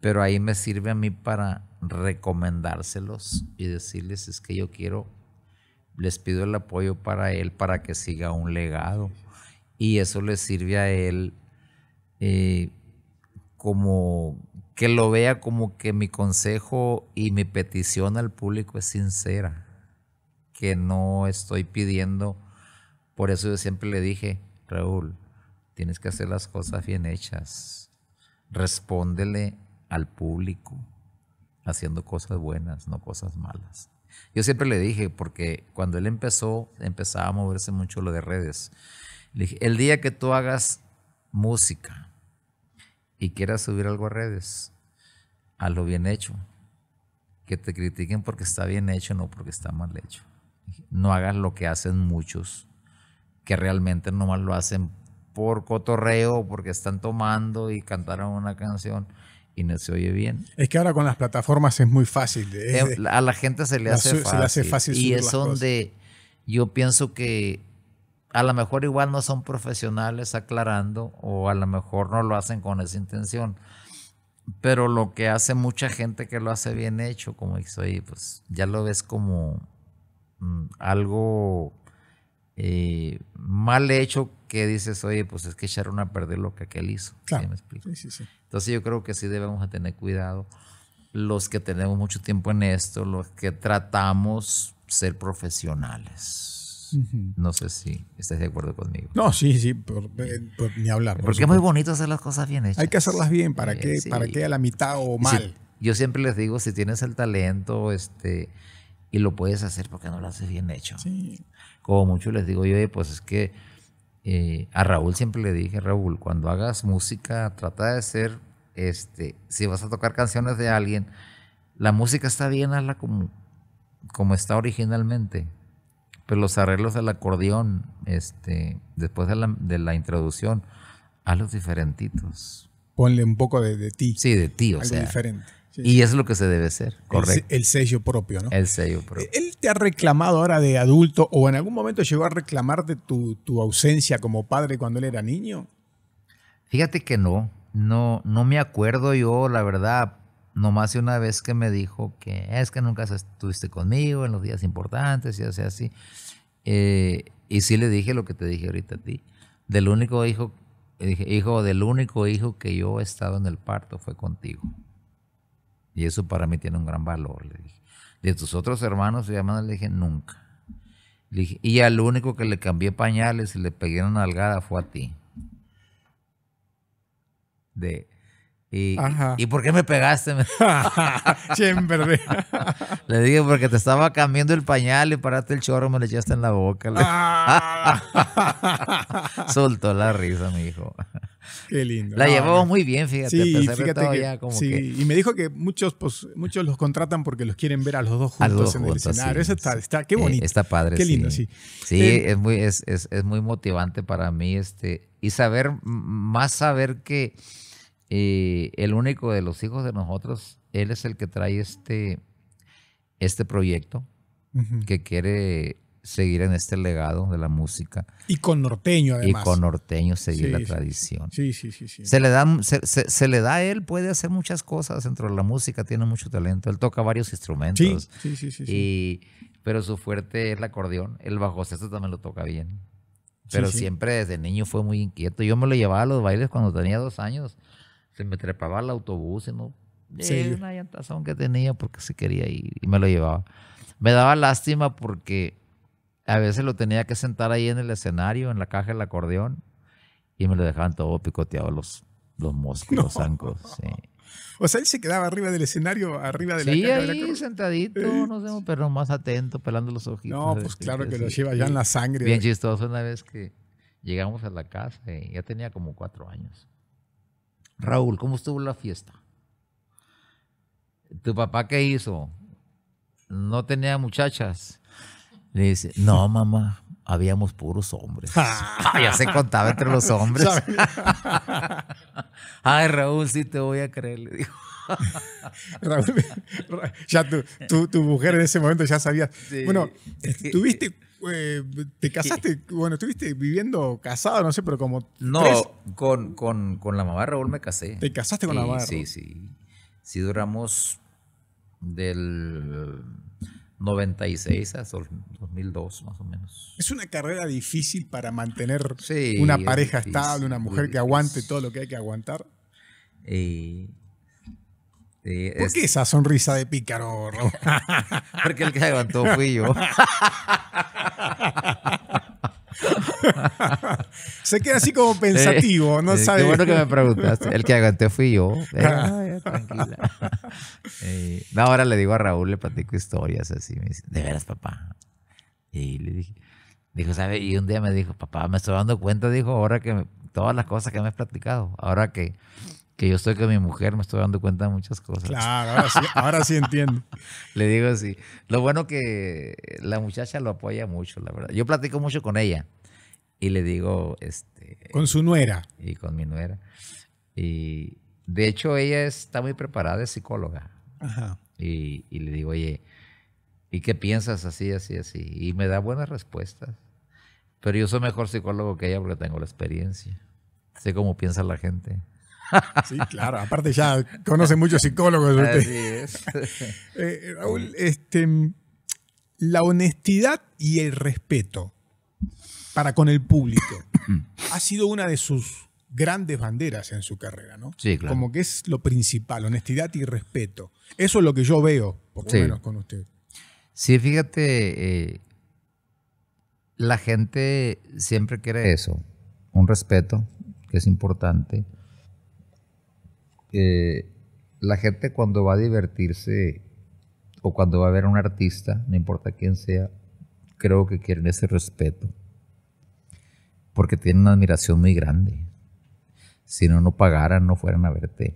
pero ahí me sirve a mí para recomendárselos y decirles es que yo quiero, les pido el apoyo para él, para que siga un legado. Y eso le sirve a él eh, como que lo vea como que mi consejo y mi petición al público es sincera, que no estoy pidiendo por eso yo siempre le dije, Raúl, tienes que hacer las cosas bien hechas. Respóndele al público haciendo cosas buenas, no cosas malas. Yo siempre le dije, porque cuando él empezó, empezaba a moverse mucho lo de redes. Le dije, el día que tú hagas música y quieras subir algo a redes, a lo bien hecho. Que te critiquen porque está bien hecho, no porque está mal hecho. No hagas lo que hacen muchos que realmente nomás lo hacen por cotorreo, porque están tomando y cantaron una canción y no se oye bien. Es que ahora con las plataformas es muy fácil. Eh. Eh, a la gente se le, hace, fácil, Y es donde yo pienso que a lo mejor igual no son profesionales aclarando o a lo mejor no lo hacen con esa intención. Pero lo que hace mucha gente que lo hace bien hecho, como ahí, pues ya lo ves como mm, algo eh, mal hecho que dices, oye, pues es que echaron a perder lo que aquel hizo. Entonces yo creo que sí debemos tener cuidado los que tenemos mucho tiempo en esto, los que tratamos ser profesionales. No sé si estás de acuerdo conmigo. No, sí, sí, eh, ni hablar. Porque es muy bonito hacer las cosas bien hechas. Hay que hacerlas bien, ¿para, qué, para que a la mitad o mal? yo siempre les digo, si tienes el talento este, y lo puedes hacer, porque no lo haces bien hecho? Sí. Como mucho les digo yo, pues es que eh, a Raúl siempre le dije, Raúl, cuando hagas música, trata de ser, este, si vas a tocar canciones de alguien, la música está bien, hazla como, como está originalmente. Pero los arreglos del acordeón, este, después de la, de la introducción, hazlos diferentitos. Ponle un poco de, ti. Sí, de ti, o sea. diferente. Y es lo que se debe ser, correcto. El, sello propio, ¿no? El sello propio. ¿Él te ha reclamado ahora de adulto o en algún momento llegó a reclamarte tu, tu ausencia como padre cuando él era niño? Fíjate que no, no, no me acuerdo yo, la verdad, nomás una vez que me dijo que es que nunca estuviste conmigo en los días importantes y así, así. Eh, y sí le dije lo que te dije ahorita a ti. Del único hijo, hijo, del único hijo que yo he estado en el parto fue contigo. Y eso para mí tiene un gran valor, le dije. De tus otros hermanos y hermanas le dije, nunca. y al único que le cambié pañales y le pegué una nalgada fue a ti. De, y, por qué me pegaste? Siempre. le dije, porque te estaba cambiando el pañal y paraste el chorro, me lo echaste en la boca. Ah. Soltó la risa, mi hijo. Qué lindo. La llevamos muy bien, fíjate. Sí, y me dijo que muchos, pues, muchos los contratan porque los quieren ver a los dos juntos en el escenario. Eso está, qué eh, bonito. está padre. Qué lindo, sí. Sí, eh, es, muy, es, es, muy motivante para mí este, y saber, más saber que y el único de los hijos de nosotros, él es el que trae este, este proyecto que quiere seguir en este legado de la música. Y con norteño, además. Y con norteño seguir la tradición. Sí, sí, sí. se, le da, se, le da él, puede hacer muchas cosas dentro de la música, tiene mucho talento. Él toca varios instrumentos. Sí, sí, sí. pero su fuerte es el acordeón. El bajo sexto también lo toca bien. Pero siempre desde niño fue muy inquieto. Yo me lo llevaba a los bailes cuando tenía dos años se me trepaba al autobús y no. una llantazón que tenía porque se quería ir y me lo llevaba. Me daba lástima porque a veces lo tenía que sentar ahí en el escenario, en la caja del acordeón, y me lo dejaban todo picoteado los, los moscos, los zancos. O sea, él se quedaba arriba del escenario, arriba de la Sí, ahí sentadito, no sé, pero más atento, pelando los ojitos. No, pues claro que lo lleva ya en la sangre. Bien chistoso una vez que llegamos a la casa, y eh, ya tenía como cuatro años. Raúl, ¿cómo estuvo la fiesta? ¿Tu papá qué hizo? No tenía muchachas. Le dice, no, mamá, habíamos puros hombres. ya se contaba entre los hombres. Ay, Raúl, sí te voy a creer, le dijo. Raúl, ya tu, tu, mujer en ese momento ya sabía. Bueno, tuviste eh, te casaste, bueno, estuviste viviendo casado, no sé, pero como. No, con, la mamá Raúl me casé. ¿Te casaste con la mamá Sí, sí. Sí, duramos del 96 hasta 2002, más o menos. Es una carrera difícil para mantener una pareja estable, una mujer que aguante todo lo que hay que aguantar. Eh, ¿Por qué esa sonrisa de pícaro, Porque el que levantó fui yo. Se queda así como pensativo, no sabe. bueno que me preguntaste. El que aguanté fui yo. ¿eh? Ah. tranquila. ahora le digo a Raúl, le platico historias así. ¿de veras, papá? Y le dije, dijo, ¿sabe? Y un día me dijo, papá, me estoy dando cuenta, dijo, ahora que todas las cosas que me has platicado, ahora que que yo estoy con mi mujer, me estoy dando cuenta de muchas cosas. Claro, ahora sí, ahora entiendo. Le digo así. Lo bueno que la muchacha lo apoya mucho, la verdad. Yo platico mucho con ella y le digo, este... Con su nuera. Y con mi nuera. Y de hecho ella está muy preparada, es psicóloga. Ajá. Y, y le digo, oye, ¿y qué piensas así, así, así? Y me da buenas respuestas. Pero yo soy mejor psicólogo que ella porque tengo la experiencia. Sé cómo piensa la gente. Sí, claro, aparte ya conoce muchos psicólogos. Eh, Raúl, este, la honestidad y el respeto para con el público ha sido una de sus grandes banderas en su carrera, ¿no? Sí, claro. Como que es lo principal, honestidad y respeto. Eso es lo que yo veo, por lo menos con usted. Sí, fíjate, eh, la gente siempre quiere eso, un respeto que es importante, la gente cuando va a divertirse o cuando va a ver a un artista, no importa quién sea, creo que quieren ese respeto. Porque tienen una admiración muy grande. Si no, no pagaran, no fueran a verte.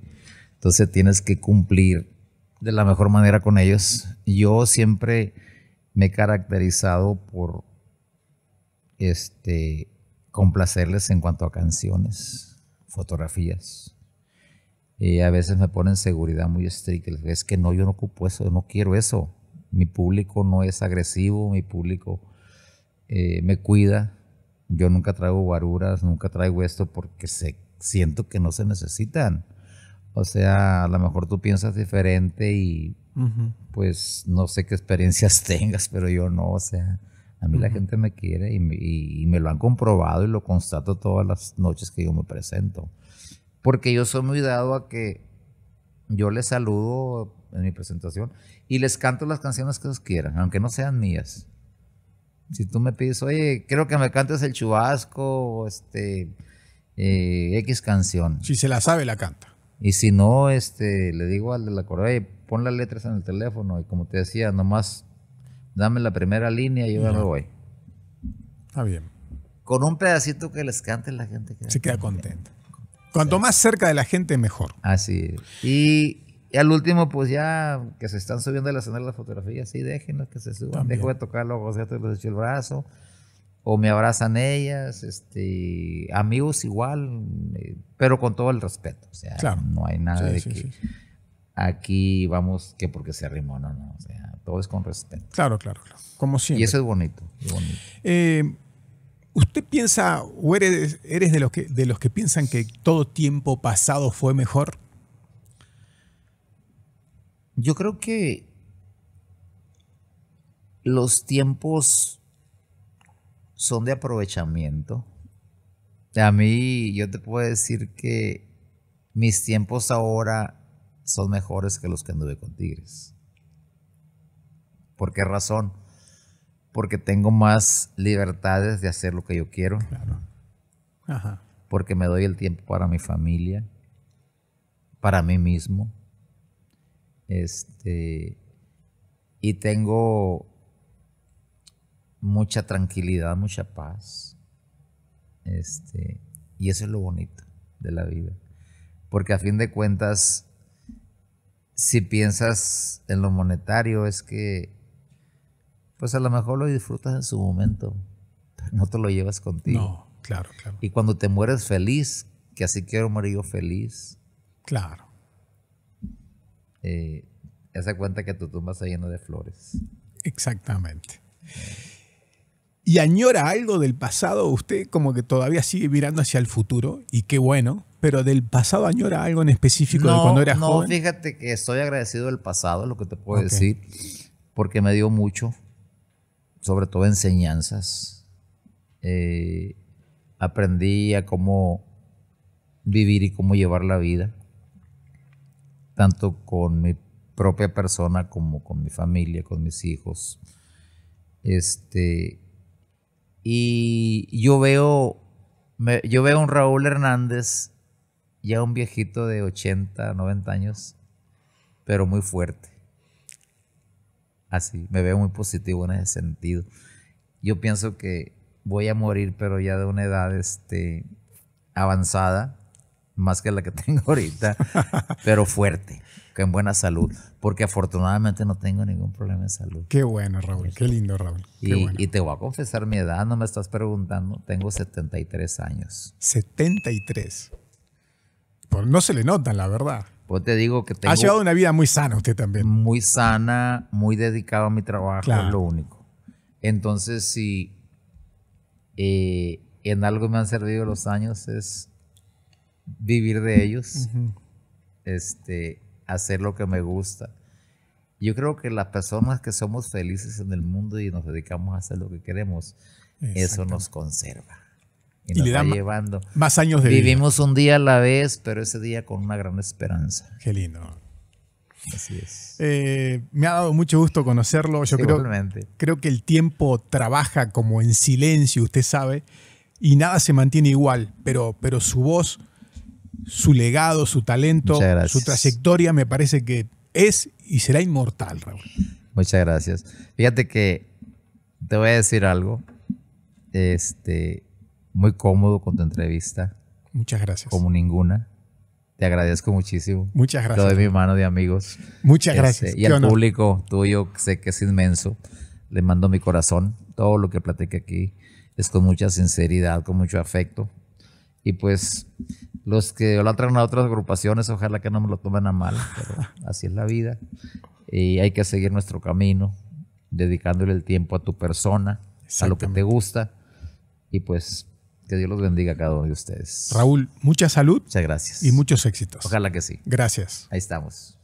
Entonces tienes que cumplir de la mejor manera con ellos. Yo siempre me he caracterizado por este complacerles en cuanto a canciones, fotografías. Y a veces me ponen seguridad muy estricta. Es que no, yo no ocupo eso, no quiero eso. Mi público no es agresivo, mi público eh, me cuida. Yo nunca traigo guaruras, nunca traigo esto porque siento que no se necesitan. O sea, a lo mejor tú piensas diferente y pues no sé qué experiencias tengas, pero yo no. O sea, a mí la gente me quiere y me, lo han comprobado y lo constato todas las noches que yo me presento porque yo soy muy dado a que yo les saludo en mi presentación y les canto las canciones que ellos quieran, aunque no sean mías. Si tú me pides, oye, creo que me cantes el chubasco, o este, eh, X canción. Si se la sabe, la canta. Y si no, este, le digo al de la correa, pon las letras en el teléfono y como te decía, nomás dame la primera línea y yo ya me voy. Está bien. Con un pedacito que les cante la gente. se queda contenta. Cuanto más cerca de la gente, mejor. Así Y, al último, pues ya que se están subiendo a la escena las fotografías, sí, déjenos que se suban. Dejo de tocar los te les echo el brazo. O me abrazan ellas, este, amigos igual, eh, pero con todo el respeto. O sea, claro. no hay nada de que aquí vamos que porque se arrimó, no, no. O sea, todo es con respeto. Claro, claro, claro. Como siempre. Y eso es bonito. Es bonito. Eh, ¿Usted piensa o eres, de, los que, de los que piensan que todo tiempo pasado fue mejor? Yo creo que los tiempos son de aprovechamiento. A mí yo te puedo decir que mis tiempos ahora son mejores que los que anduve con Tigres. ¿Por qué razón? porque tengo más libertades de hacer lo que yo quiero. Porque me doy el tiempo para mi familia, para mí mismo. Este, y tengo mucha tranquilidad, mucha paz. Este, y eso es lo bonito de la vida. Porque a fin de cuentas, si piensas en lo monetario, es que pues a lo mejor lo disfrutas en su momento, no te lo llevas contigo. No, claro, claro. Y cuando te mueres feliz, que así quiero morir yo feliz. Claro. Eh, cuenta que tu tumba está llena de flores. Exactamente. Y añora algo del pasado, usted como que todavía sigue mirando hacia el futuro, y qué bueno, pero del pasado añora algo en específico de cuando era joven. No, fíjate que estoy agradecido del pasado, lo que te puedo decir, porque me dio mucho sobre todo enseñanzas. Eh, aprendí a cómo vivir y cómo llevar la vida, tanto con mi propia persona como con mi familia, con mis hijos. Este, y yo veo, yo veo a un Raúl Hernández, ya un viejito de 80, 90 años, pero muy fuerte así, me veo muy positivo en ese sentido. Yo pienso que voy a morir, pero ya de una edad este, avanzada, más que la que tengo ahorita, pero fuerte, en buena salud, porque afortunadamente no tengo ningún problema de salud. Qué bueno, Raúl, qué lindo, Raúl. y, te voy a confesar mi edad, no me estás preguntando, tengo 73 años. 73. Pues no se le nota la verdad. Pues te digo que Ha llevado una vida muy sana usted también. Muy sana, muy dedicado a mi trabajo, es lo único. Entonces, si eh, en algo me han servido los años es vivir de ellos, este, hacer lo que me gusta. Yo creo que las personas que somos felices en el mundo y nos dedicamos a hacer lo que queremos, eso nos conserva y, le va llevando. Más años de Vivimos un día a la vez, pero ese día con una gran esperanza. Qué lindo. Así es. Eh, me ha dado mucho gusto conocerlo. Yo creo, creo, que el tiempo trabaja como en silencio, usted sabe, y nada se mantiene igual, pero, pero su voz, su legado, su talento, su trayectoria me parece que es y será inmortal, Raúl. Muchas gracias. Fíjate que te voy a decir algo. Este, muy cómodo con tu entrevista. Muchas gracias. Como ninguna. Te agradezco muchísimo. Muchas gracias. Te de mi mano de amigos. Muchas este, gracias. y al público tuyo, sé que es inmenso, le mando mi corazón. Todo lo que platique aquí es con mucha sinceridad, con mucho afecto. Y pues los que lo traen a otras agrupaciones, ojalá que no me lo tomen a mal, pero así es la vida. Y hay que seguir nuestro camino, dedicándole el tiempo a tu persona, a lo que te gusta. Y pues que Dios los bendiga a cada uno de ustedes. Raúl, mucha salud. Muchas gracias. Y muchos éxitos. Ojalá que sí. Gracias. Ahí estamos.